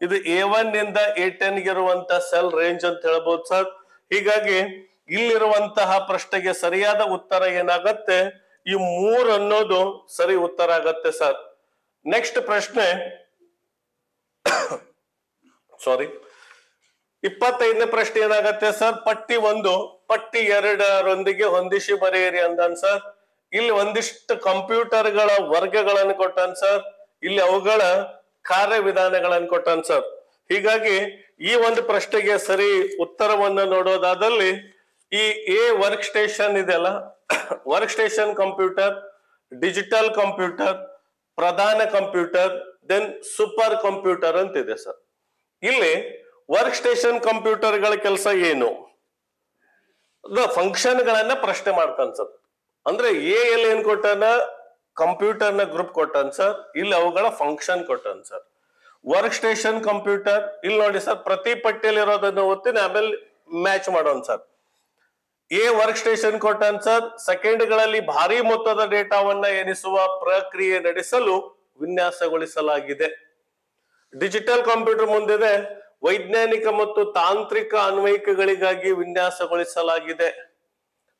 A: ಇದು ಎ ಒನ್ ಇಂದ ಎ ಟೆನ್ ಇರುವಂತ ಸೆಲ್ ರೇಂಜ್ ಅಂತ ಹೇಳ್ಬೋದು ಸರ್ ಹೀಗಾಗಿ ಇಲ್ಲಿರುವಂತಹ ಪ್ರಶ್ನೆಗೆ ಸರಿಯಾದ ಉತ್ತರ ಏನಾಗತ್ತೆ ಈ ಮೂರ್ ಅನ್ನೋದು ಸರಿ ಉತ್ತರ ಆಗತ್ತೆ ಸರ್ ನೆಕ್ಸ್ಟ್ ಪ್ರಶ್ನೆ ಸಾರಿ (coughs) ಇಪ್ಪತ್ತೈದನೇ ಪ್ರಶ್ನೆ ಏನಾಗತ್ತೆ ಸರ್ ಪಟ್ಟಿ ಒಂದು ಪಟ್ಟಿ ಎರಡರೊಂದಿಗೆ ಹೊಂದಿಸಿ ಬರೆಯಿರಿ ಅಂದನ್ ಸರ್ ಇಲ್ಲಿ ಒಂದಿಷ್ಟು ಕಂಪ್ಯೂಟರ್ಗಳ ವರ್ಗಗಳನ್ನು ಕೊಟ್ಟನ್ ಸರ್ ಇಲ್ಲಿ ಅವುಗಳ ಕಾರ್ಯವಿಧಾನಗಳನ್ನು ಕೊಟ್ಟನ್ ಸರ್ ಹೀಗಾಗಿ ಈ ಒಂದು ಪ್ರಶ್ನೆಗೆ ಸರಿ ಉತ್ತರವನ್ನು ನೋಡೋದಾದಲ್ಲಿ ಈ ಎ ವರ್ಕ್ ಸ್ಟೇಷನ್ ಇದೆಯಲ್ಲ work station computer digital computer ಪ್ರಧಾನ ಕಂಪ್ಯೂಟರ್ ದೆನ್ ಸೂಪರ್ ಕಂಪ್ಯೂಟರ್ ಅಂತಿದೆ ಸರ್ ಇಲ್ಲಿ ವರ್ಕ್ ಸ್ಟೇಷನ್ ಕಂಪ್ಯೂಟರ್ಗಳ ಕೆಲಸ ಏನು ಫಂಕ್ಷನ್ ಗಳನ್ನ ಪ್ರಶ್ನೆ ಮಾಡ್ತಾನೆ ಸರ್ ಅಂದ್ರೆ ಎ ಎಲ್ ಏನ್ ಕೊಟ್ಟಾನ ಕಂಪ್ಯೂಟರ್ ನ ಗ್ರೂಪ್ ಕೊಟ್ಟನ್ ಸರ್ ಇಲ್ಲಿ ಅವುಗಳ ಫಂಕ್ಷನ್ ಕೊಟ್ಟನ್ ಸರ್ ವರ್ಕ್ ಸ್ಟೇಷನ್ ಕಂಪ್ಯೂಟರ್ ಇಲ್ಲಿ ನೋಡಿ ಸರ್ ಪ್ರತಿ ಪಟ್ಟಿಯಲ್ಲಿ ಇರೋದನ್ನ ಓದ್ತೀನಿ ಆಮೇಲೆ ಮ್ಯಾಚ್ ಮಾಡೋಣ ಸರ್ ಎ ವರ್ಕ್ ಸ್ಟೇಷನ್ ಕೊಟ್ಟನ್ ಸರ್ ಸೆಕೆಂಡ್ ಗಳಲ್ಲಿ ಭಾರಿ ಮೊತ್ತದ ಡೇಟಾವನ್ನ ಎನಿಸುವ ಪ್ರಕ್ರಿಯೆ ನಡೆಸಲು ವಿನ್ಯಾಸಗೊಳಿಸಲಾಗಿದೆ ಡಿಜಿಟಲ್ ಕಂಪ್ಯೂಟರ್ ಮುಂದಿದೆ ವೈಜ್ಞಾನಿಕ ಮತ್ತು ತಾಂತ್ರಿಕ ಅನ್ವಯಿಕೆಗಳಿಗಾಗಿ ವಿನ್ಯಾಸಗೊಳಿಸಲಾಗಿದೆ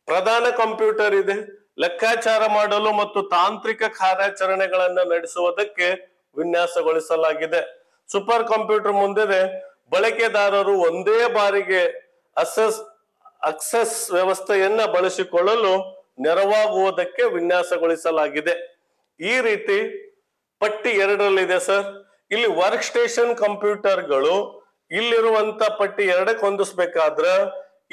A: ಪ್ರಧಾನ ಕಂಪ್ಯೂಟರ್ ಇದೆ ಲೆಕ್ಕಾಚಾರ ಮಾಡಲು ಮತ್ತು ತಾಂತ್ರಿಕ ಕಾರ್ಯಾಚರಣೆಗಳನ್ನು ನಡೆಸುವುದಕ್ಕೆ ವಿನ್ಯಾಸಗೊಳಿಸಲಾಗಿದೆ ಸೂಪರ್ ಕಂಪ್ಯೂಟರ್ ಮುಂದೆ ಬಳಕೆದಾರರು ಒಂದೇ ಬಾರಿಗೆ ಅಸೆಸ್ ಅಕ್ಸೆಸ್ ವ್ಯವಸ್ಥೆಯನ್ನ ಬಳಸಿಕೊಳ್ಳಲು ನೆರವಾಗುವುದಕ್ಕೆ ವಿನ್ಯಾಸಗೊಳಿಸಲಾಗಿದೆ ಈ ರೀತಿ ಪಟ್ಟಿ ಎರಡರಲ್ಲಿದೆ ಸರ್ ಇಲ್ಲಿ ವರ್ಕ್ ಸ್ಟೇಷನ್ ಕಂಪ್ಯೂಟರ್ಗಳು ಇಲ್ಲಿರುವಂತ ಪಟ್ಟಿ ಎರಡಕ್ಕೆ ಹೊಂದಿಸ್ಬೇಕಾದ್ರ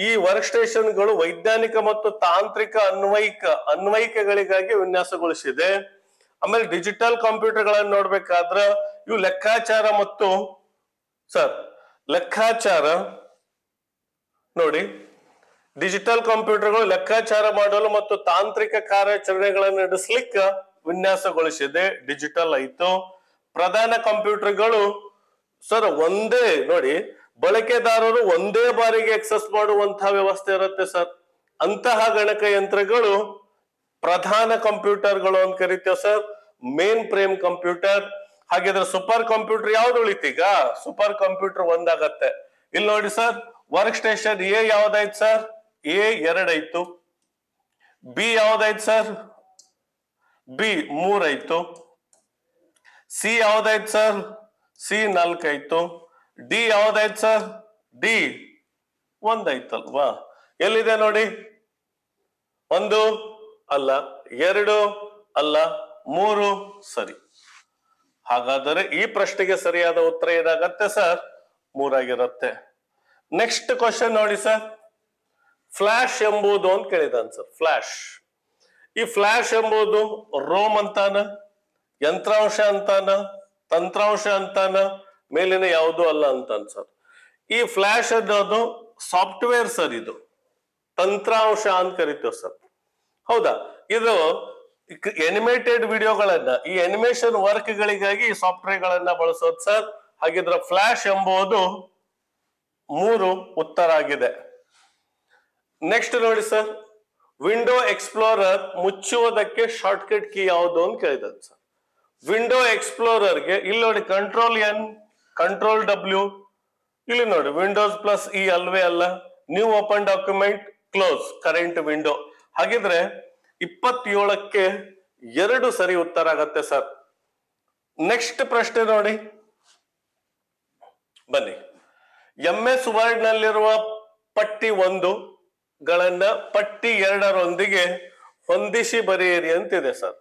A: ಈ ವರ್ಕ್ ಸ್ಟೇಷನ್ಗಳು ವೈಜ್ಞಾನಿಕ ಮತ್ತು ತಾಂತ್ರಿಕ ಅನ್ವಯಿಕ ಅನ್ವಯಿಕೆಗಳಿಗಾಗಿ ವಿನ್ಯಾಸಗೊಳಿಸಿದೆ ಆಮೇಲೆ ಡಿಜಿಟಲ್ ಕಂಪ್ಯೂಟರ್ ಗಳನ್ನು ನೋಡ್ಬೇಕಾದ್ರ ಇವು ಲೆಕ್ಕಾಚಾರ ಮತ್ತು ಸರ್ ಲೆಕ್ಕಾಚಾರ ನೋಡಿ ಡಿಜಿಟಲ್ ಕಂಪ್ಯೂಟರ್ಗಳು ಲೆಕ್ಕಾಚಾರ ಮಾಡಲು ಮತ್ತು ತಾಂತ್ರಿಕ ಕಾರ್ಯಾಚರಣೆಗಳನ್ನು ನಡೆಸಲಿಕ್ಕೆ ವಿನ್ಯಾಸಗೊಳಿಸಿದೆ ಡಿಜಿಟಲ್ ಆಯಿತು ಪ್ರಧಾನ ಕಂಪ್ಯೂಟರ್ಗಳು ಸರ್ ಒಂದೇ ನೋಡಿ ಬಳಕೆದಾರರು ಒಂದೇ ಬಾರಿಗೆ ಎಕ್ಸಸ್ ಮಾಡುವಂತಹ ವ್ಯವಸ್ಥೆ ಇರುತ್ತೆ ಸರ್ ಅಂತಹ ಗಣಕಯಂತ್ರಗಳು ಪ್ರಧಾನ ಕಂಪ್ಯೂಟರ್ಗಳು ಅಂತ ಕರಿತೇವೆ ಸರ್ ಮೇನ್ ಫ್ರೇಮ್ ಕಂಪ್ಯೂಟರ್ ಹಾಗಿದ್ರೆ ಸೂಪರ್ ಕಂಪ್ಯೂಟರ್ ಯಾವ್ದು ಉಳಿತೀಗ ಸೂಪರ್ ಕಂಪ್ಯೂಟರ್ ಒಂದಾಗತ್ತೆ ಇಲ್ಲಿ ನೋಡಿ ಸರ್ ವರ್ಕ್ ಸ್ಟೇಷನ್ ಎ ಯಾವ್ದಾಯ್ತು ಸರ್ ಎ ಎರಡಾಯ್ತು ಬಿ ಯಾವ್ದಾಯ್ತು ಸರ್ ಬಿ ಮೂರಾಯ್ತು ಸಿ ಯಾವ್ದಾಯ್ತು ಸರ್ ಸಿ ನಾಲ್ಕಾಯ್ತು ಡಿ ಯಾವ್ದಾಯ್ತು ಸರ್ ಡಿ ಒಂದಾಯ್ತಲ್ವಾ ಎಲ್ಲಿದೆ ನೋಡಿ ಒಂದು ಅಲ್ಲ ಎರಡು ಅಲ್ಲ ಮೂರು ಸರಿ ಹಾಗಾದರೆ ಈ ಪ್ರಶ್ನೆಗೆ ಸರಿಯಾದ ಉತ್ತರ ಏನಾಗತ್ತೆ ಸರ್ ಮೂರಾಗಿರುತ್ತೆ ನೆಕ್ಸ್ಟ್ ಕ್ವಶನ್ ನೋಡಿ ಸರ್ ಫ್ಲಾಶ್ ಎಂಬುದು ಅಂತ ಕೇಳಿದಾನ ಸರ್ ಫ್ಲಾಶ್ ಈ ಫ್ಲಾಶ್ ಎಂಬುದು ರೋಮ್ ಅಂತಾನ ಯಂತ್ರಾಂಶ ಅಂತಾನ ತಂತ್ರಾಂಶ ಅಂತಾನ ಮೇಲಿನ ಯಾವುದು ಅಲ್ಲ ಅಂತ ಸರ್ ಈ ಫ್ಲಾಶ್ ಅನ್ನೋದು ಸಾಫ್ಟ್ವೇರ್ ಸರ್ ಇದು ತಂತ್ರಾಂಶ ಅಂತ ಕರಿತೀವಿ ಸರ್ ಹೌದಾ ಇದು ಎನಿಮೇಟೆಡ್ ವಿಡಿಯೋಗಳನ್ನ ಈ ಎನಿಮೇಷನ್ ವರ್ಕ್ ಗಳಿಗಾಗಿ ಈ ಸಾಫ್ಟ್ವೇರ್ ಗಳನ್ನ ಬಳಸೋದು ಸರ್ ಹಾಗಿದ್ರೆ ಫ್ಲಾಶ್ ಎಂಬುದು ಮೂರು ಉತ್ತರ ಆಗಿದೆ ನೆಕ್ಸ್ಟ್ ನೋಡಿ ಸರ್ ವಿಂಡೋ ಎಕ್ಸ್ಪ್ಲೋರರ್ ಮುಚ್ಚುವುದಕ್ಕೆ ಶಾರ್ಟ್ಕಟ್ ಕೀ ಯಾವುದು ಅಂತ ಕೇಳಿದ್ ಸರ್ ವಿಂಡೋ ಎಕ್ಸ್ಪ್ಲೋರರ್ಗೆ ಇಲ್ಲಿ ನೋಡಿ ಕಂಟ್ರೋಲ್ ಎನ್ ಕಂಟ್ರೋಲ್ ಡಬ್ಲ್ಯೂ ಇಲ್ಲಿ ನೋಡಿ ವಿಂಡೋಸ್ ಪ್ಲಸ್ ಇ ಅಲ್ವೇ ಅಲ್ಲ new open document close current window ಹಾಗಿದ್ರೆ ಇಪ್ಪತ್ತೇಳಕ್ಕೆ ಎರಡು ಸರಿ ಉತ್ತರ ಆಗತ್ತೆ ಸರ್ ನೆಕ್ಸ್ಟ್ ಪ್ರಶ್ನೆ ನೋಡಿ ಬನ್ನಿ ಎಂ ಎಸ್ ನಲ್ಲಿರುವ ಪಟ್ಟಿ ಒಂದು ಗಳನ್ನ ಪಟ್ಟಿ ಎರಡರೊಂದಿಗೆ ಹೊಂದಿಸಿ ಬರೆಯಿರಿ ಅಂತಿದೆ ಸರ್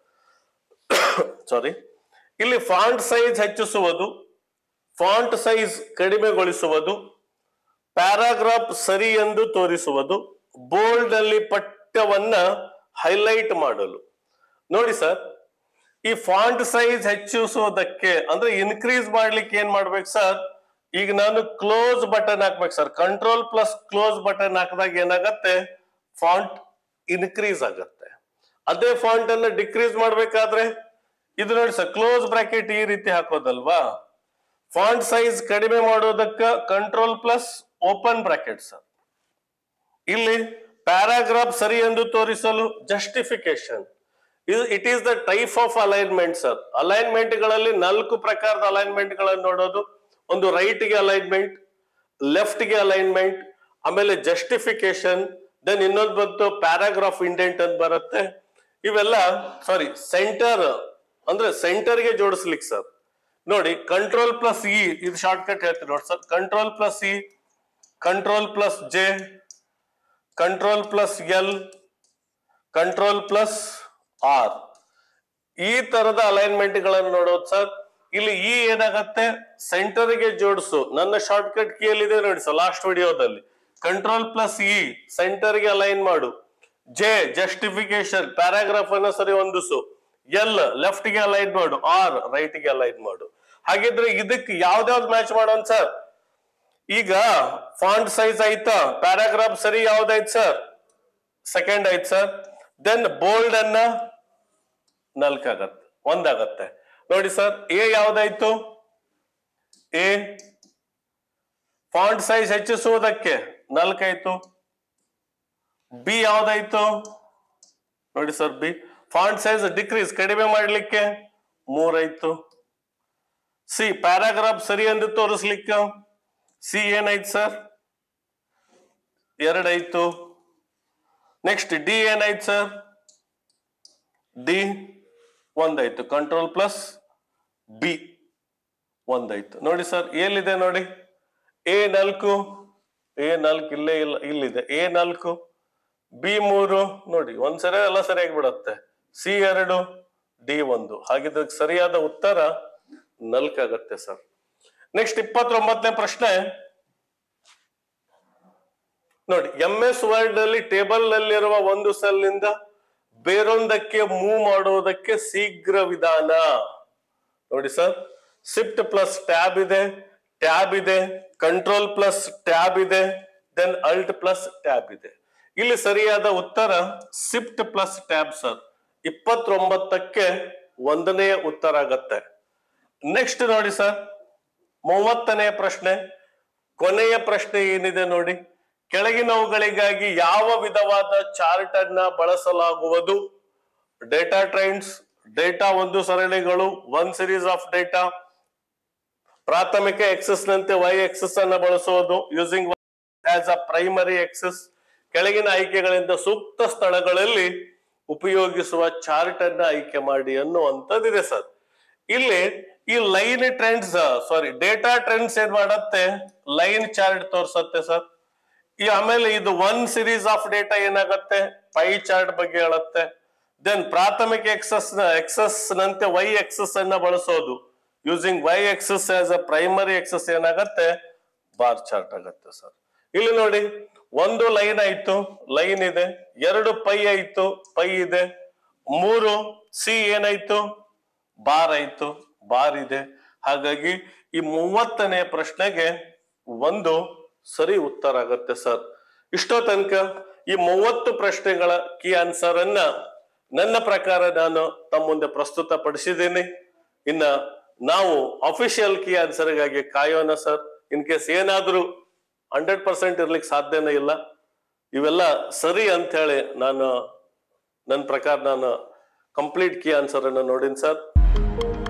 A: ಸಾರಿ (coughs) ಇಲ್ಲಿ ಫಾಂಟ್ ಸೈಜ್ ಹೆಚ್ಚಿಸುವುದು ಫಾಂಟ್ ಸೈಜ್ ಕಡಿಮೆಗೊಳಿಸುವುದು ಪ್ಯಾರಾಗ್ರಾಫ್ ಸರಿ ಎಂದು ತೋರಿಸುವುದು ಬೋಲ್ಡ್ ಅಲ್ಲಿ ಪಠ್ಯವನ್ನ ಹೈಲೈಟ್ ಮಾಡಲು ನೋಡಿ ಸರ್ ಈ ಫಾಂಟ್ ಸೈಜ್ ಹೆಚ್ಚಿಸುವುದಕ್ಕೆ ಅಂದ್ರೆ ಇನ್ಕ್ರೀಸ್ ಮಾಡ್ಲಿಕ್ಕೆ ಏನ್ ಮಾಡ್ಬೇಕು ಸರ್ ಈಗ ನಾನು ಕ್ಲೋಸ್ ಬಟನ್ ಹಾಕ್ಬೇಕು sir control plus close button ಹಾಕಿದಾಗ ಏನಾಗತ್ತೆ ಫಾಂಟ್ ಇನ್ಕ್ರೀಸ್ ಆಗತ್ತೆ ಅದೇ ಫಾಂಟ್ ಅನ್ನ ಡಿಕ್ರೀಸ್ ಮಾಡ್ಬೇಕಾದ್ರೆ ಇದು ನೋಡಿ ಸರ್ ಕ್ಲೋಸ್ ಬ್ರಾಕೆಟ್ ಈ ರೀತಿ ಹಾಕೋದಲ್ವಾ ಫಾಂಟ್ ಸೈಜ್ ಕಡಿಮೆ ಮಾಡೋದಕ್ಕ control plus open bracket sir ಇಲ್ಲಿ ಪ್ಯಾರಾಗ್ರಾಫ್ ಸರಿ ಎಂದು ತೋರಿಸಲು ಜಸ್ಟಿಫಿಕೇಶನ್ ಇದು it is the type of alignment sir alignment ಗಳಲ್ಲಿ ನಾಲ್ಕು ಪ್ರಕಾರದ ಅಲೈನ್ಮೆಂಟ್ ಗಳನ್ನು ನೋಡೋದು ಒಂದು ರೈಟ್ ಗೆ ಅಲೈನ್ಮೆಂಟ್ ಲೆಫ್ಟ್ ಗೆ ಅಲೈನ್ಮೆಂಟ್ ಆಮೇಲೆ ಜಸ್ಟಿಫಿಕೇಶನ್ ದೆನ್ ಇನ್ನೊಂದು ಬಂತು ಪ್ಯಾರಾಗ್ರಾಫ್ ಇಂಡೆಂಟ್ ಅಂತ ಬರುತ್ತೆ ಇವೆಲ್ಲ ಸಾರಿ ಸೆಂಟರ್ ಅಂದ್ರೆ ಸೆಂಟರ್ ಗೆ ಜೋಡಿಸ್ಲಿಕ್ಕೆ ಸರ್ ನೋಡಿ ಕಂಟ್ರೋಲ್ ಪ್ಲಸ್ ಇ ಇದು ಶಾರ್ಟ್ ಕಟ್ ಹೇಳ್ತೀನಿ ನೋಡಿ sir control plus E control plus J control plus L control plus R ಈ ತರದ ಅಲೈನ್ಮೆಂಟ್ ಗಳನ್ನು ನೋಡೋದು ಸರ್ ಇಲ್ಲಿ ಇ e ಏನಾಗತ್ತೆ ಸೆಂಟರ್ ಗೆ ಜೋಡಿಸು ನನ್ನ ಶಾರ್ಟ್ ಕಟ್ ಇದೆ ನೋಡಿ ಸರ್ ಲಾಸ್ಟ್ ವಿಡಿಯೋದಲ್ಲಿ ಕಂಟ್ರೋಲ್ ಪ್ಲಸ್ ಇ ಸೆಂಟರ್ ಗೆ ಅಲೈನ್ ಮಾಡು ಜೆ ಜಸ್ಟಿಫಿಕೇಶನ್ ಪ್ಯಾರಾಗ್ರಾಫ್ ಅನ್ನ ಸರಿ ಹೊಂದಿಸು ಎಲ್ ಲೆಫ್ಟ್ ಗೆ ಅಲೈನ್ ಮಾಡು ಆರ್ ರೈಟ್ ಗೆ ಅಲೈನ್ ಮಾಡು ಹಾಗಿದ್ರೆ ಇದಕ್ಕೆ ಯಾವ್ದಾವ್ ಮ್ಯಾಚ್ ಮಾಡೋಣ ಸರ್ ಈಗ ಫಾಂಟ್ ಸೈಜ್ ಆಯ್ತಾ ಪ್ಯಾರಾಗ್ರಾಫ್ ಸರಿ ಯಾವ್ದಾಯ್ತು ಸರ್ ಸೆಕೆಂಡ್ ಆಯ್ತು ಸರ್ ದೆನ್ ಬೋಲ್ಡ್ ಅನ್ನ ನಾಲ್ಕಾಗತ್ತೆ ಒಂದಾಗತ್ತೆ ನೋಡಿ ಸರ್ ಎ ಯಾವ್ದಾಯ್ತು ಎ ಫಾಂಟ್ ಸೈಜ್ ಹೆಚ್ಚಿಸುವುದಕ್ಕೆ ನಾಲ್ಕಾಯ್ತು ಬಿ ಯಾವ್ದಾಯ್ತು ನೋಡಿ sir B font size decrease ಕಡಿಮೆ ಮಾಡಲಿಕ್ಕೆ ಆಯ್ತು ಸಿ ಪ್ಯಾರಾಗ್ರಾಫ್ ಸರಿ ಎಂದು ತೋರಿಸ್ಲಿಕ್ಕೆ ಸಿ ಏನಾಯ್ತು ಸರ್ ಆಯ್ತು ನೆಕ್ಸ್ಟ್ ಡಿ ಏನಾಯ್ತು ಸರ್ ಡಿ ಒಂದಾಯ್ತು ಕಂಟ್ರೋಲ್ ಪ್ಲಸ್ ಬಿ ಒಂದಾಯ್ತು ನೋಡಿ ಸರ್ ಎಲ್ಲಿದೆ ನೋಡಿ ಎ ನಾಲ್ಕು ಎ ನಾಲ್ಕು ಇಲ್ಲೇ ಇಲ್ಲ ಇಲ್ಲಿದೆ ಎ ನಾಲ್ಕು ಬಿ ಮೂರು ನೋಡಿ ಒಂದ್ಸರಿ ಎಲ್ಲ ಸರಿಯಾಗಿ ಬಿಡುತ್ತೆ ಸಿ ಎರಡು ಡಿ ಒಂದು ಹಾಗಿದ್ರೆ ಸರಿಯಾದ ಉತ್ತರ ನಲ್ಕಾಗತ್ತೆ ಸರ್ ನೆಕ್ಸ್ಟ್ ಇಪ್ಪತ್ತೊಂಬತ್ತನೇ ಪ್ರಶ್ನೆ ನೋಡಿ ಎಂ ಎಸ್ ವರ್ಡ್ ಅಲ್ಲಿ ಟೇಬಲ್ ನಲ್ಲಿರುವ ಒಂದು ಸೆಲ್ ನಿಂದ ಬೇರೊಂದಕ್ಕೆ ಮೂವ್ ಮಾಡುವುದಕ್ಕೆ ಶೀಘ್ರ ವಿಧಾನ ನೋಡಿ ಸರ್ ಸಿಫ್ಟ್ ಪ್ಲಸ್ ಟ್ಯಾಬ್ ಇದೆ ಟ್ಯಾಬ್ ಇದೆ ಕಂಟ್ರೋಲ್ ಪ್ಲಸ್ ಟ್ಯಾಬ್ ಇದೆ ದೆನ್ ಅಲ್ಟ್ ಪ್ಲಸ್ ಟ್ಯಾಬ್ ಇದೆ ಇಲ್ಲಿ ಸರಿಯಾದ ಉತ್ತರ ಸಿಫ್ಟ್ ಪ್ಲಸ್ ಟ್ಯಾಬ್ ಸರ್ ಇಪ್ಪತ್ತೊಂಬತ್ತಕ್ಕೆ ಒಂದನೇ ಉತ್ತರ ಆಗತ್ತೆ ನೆಕ್ಸ್ಟ್ ನೋಡಿ ಸರ್ ಮೂವತ್ತನೇ ಪ್ರಶ್ನೆ ಕೊನೆಯ ಪ್ರಶ್ನೆ ಏನಿದೆ ನೋಡಿ ಕೆಳಗಿನವುಗಳಿಗಾಗಿ ಯಾವ ವಿಧವಾದ ಚಾರ್ಟ್ ಅನ್ನ ಬಳಸಲಾಗುವುದು ಡೇಟಾ ಟ್ರೆಂಡ್ಸ್ ಡೇಟಾ ಒಂದು ಸರಣಿಗಳು ಒನ್ ಸಿರೀಸ್ ಆಫ್ ಡೇಟಾ ಪ್ರಾಥಮಿಕ ಎಕ್ಸಸ್ ನಂತೆ ವೈ ಎಕ್ಸಸ್ ಅನ್ನ ಬಳಸುವುದು using as a primary axis ಕೆಳಗಿನ ಆಯ್ಕೆಗಳಿಂದ ಸೂಕ್ತ ಸ್ಥಳಗಳಲ್ಲಿ ಉಪಯೋಗಿಸುವ ಚಾರ್ಟ್ ಅನ್ನ ಆಯ್ಕೆ ಮಾಡಿ ಅನ್ನುವಂಥದ್ದಿದೆ ಸರ್ ಇಲ್ಲಿ ಈ line trends sorry data trends ಏನ್ ಮಾಡತ್ತೆ ಲೈನ್ ಚಾರ್ಟ್ ತೋರ್ಸತ್ತೆ ಸರ್ ಈ ಆಮೇಲೆ ಇದು ಒನ್ ಸಿರೀಸ್ ಆಫ್ ಡೇಟಾ ಏನಾಗತ್ತೆ ಪೈ ಚಾರ್ಟ್ ಬಗ್ಗೆ ಹೇಳುತ್ತೆ ದೆನ್ ಪ್ರಾಥಮಿಕ ಎಕ್ಸಸ್ ಎಕ್ಸಸ್ ನಂತೆ ವೈ ಎಕ್ಸಸ್ ಅನ್ನ ಬಳಸೋದು using Y axis as a primary axis ಏನಾಗತ್ತೆ ಬಾರ್ ಚಾರ್ಟ್ ಆಗತ್ತೆ ಸರ್ ಇಲ್ಲಿ ನೋಡಿ ಒಂದು ಲೈನ್ ಆಯ್ತು ಲೈನ್ ಇದೆ ಎರಡು ಪೈ ಆಯ್ತು ಪೈ ಇದೆ ಮೂರು ಸಿ ಏನಾಯ್ತು ಬಾರ್ ಆಯ್ತು ಬಾರ್ ಇದೆ ಹಾಗಾಗಿ ಈ ಮೂವತ್ತನೇ ಪ್ರಶ್ನೆಗೆ ಒಂದು ಸರಿ ಉತ್ತರ ಆಗತ್ತೆ ಸರ್ ಇಷ್ಟೋ ತನಕ ಈ ಮೂವತ್ತು ಪ್ರಶ್ನೆಗಳ ಕಿ ಆನ್ಸರ್ ಅನ್ನ ನನ್ನ ಪ್ರಕಾರ ನಾನು ತಮ್ಮ ಮುಂದೆ ಪ್ರಸ್ತುತ ಪಡಿಸಿದ್ದೀನಿ ಇನ್ನ ನಾವು ಅಫಿಷಿಯಲ್ ಕಿ ಆನ್ಸರ್ಗಾಗಿ ಕಾಯೋಣ ಸರ್ ಇನ್ ಕೇಸ್ ಏನಾದರೂ ಹಂಡ್ರೆಡ್ ಪರ್ಸೆಂಟ್ ಇರ್ಲಿಕ್ಕೆ ಸಾಧ್ಯನೇ ಇಲ್ಲ ಇವೆಲ್ಲ ಸರಿ ಅಂತ ಹೇಳಿ ನಾನು ನನ್ನ ಪ್ರಕಾರ ನಾನು ಕಂಪ್ಲೀಟ್ ಕೀ ಆನ್ಸರ್ ಅನ್ನು ಸರ್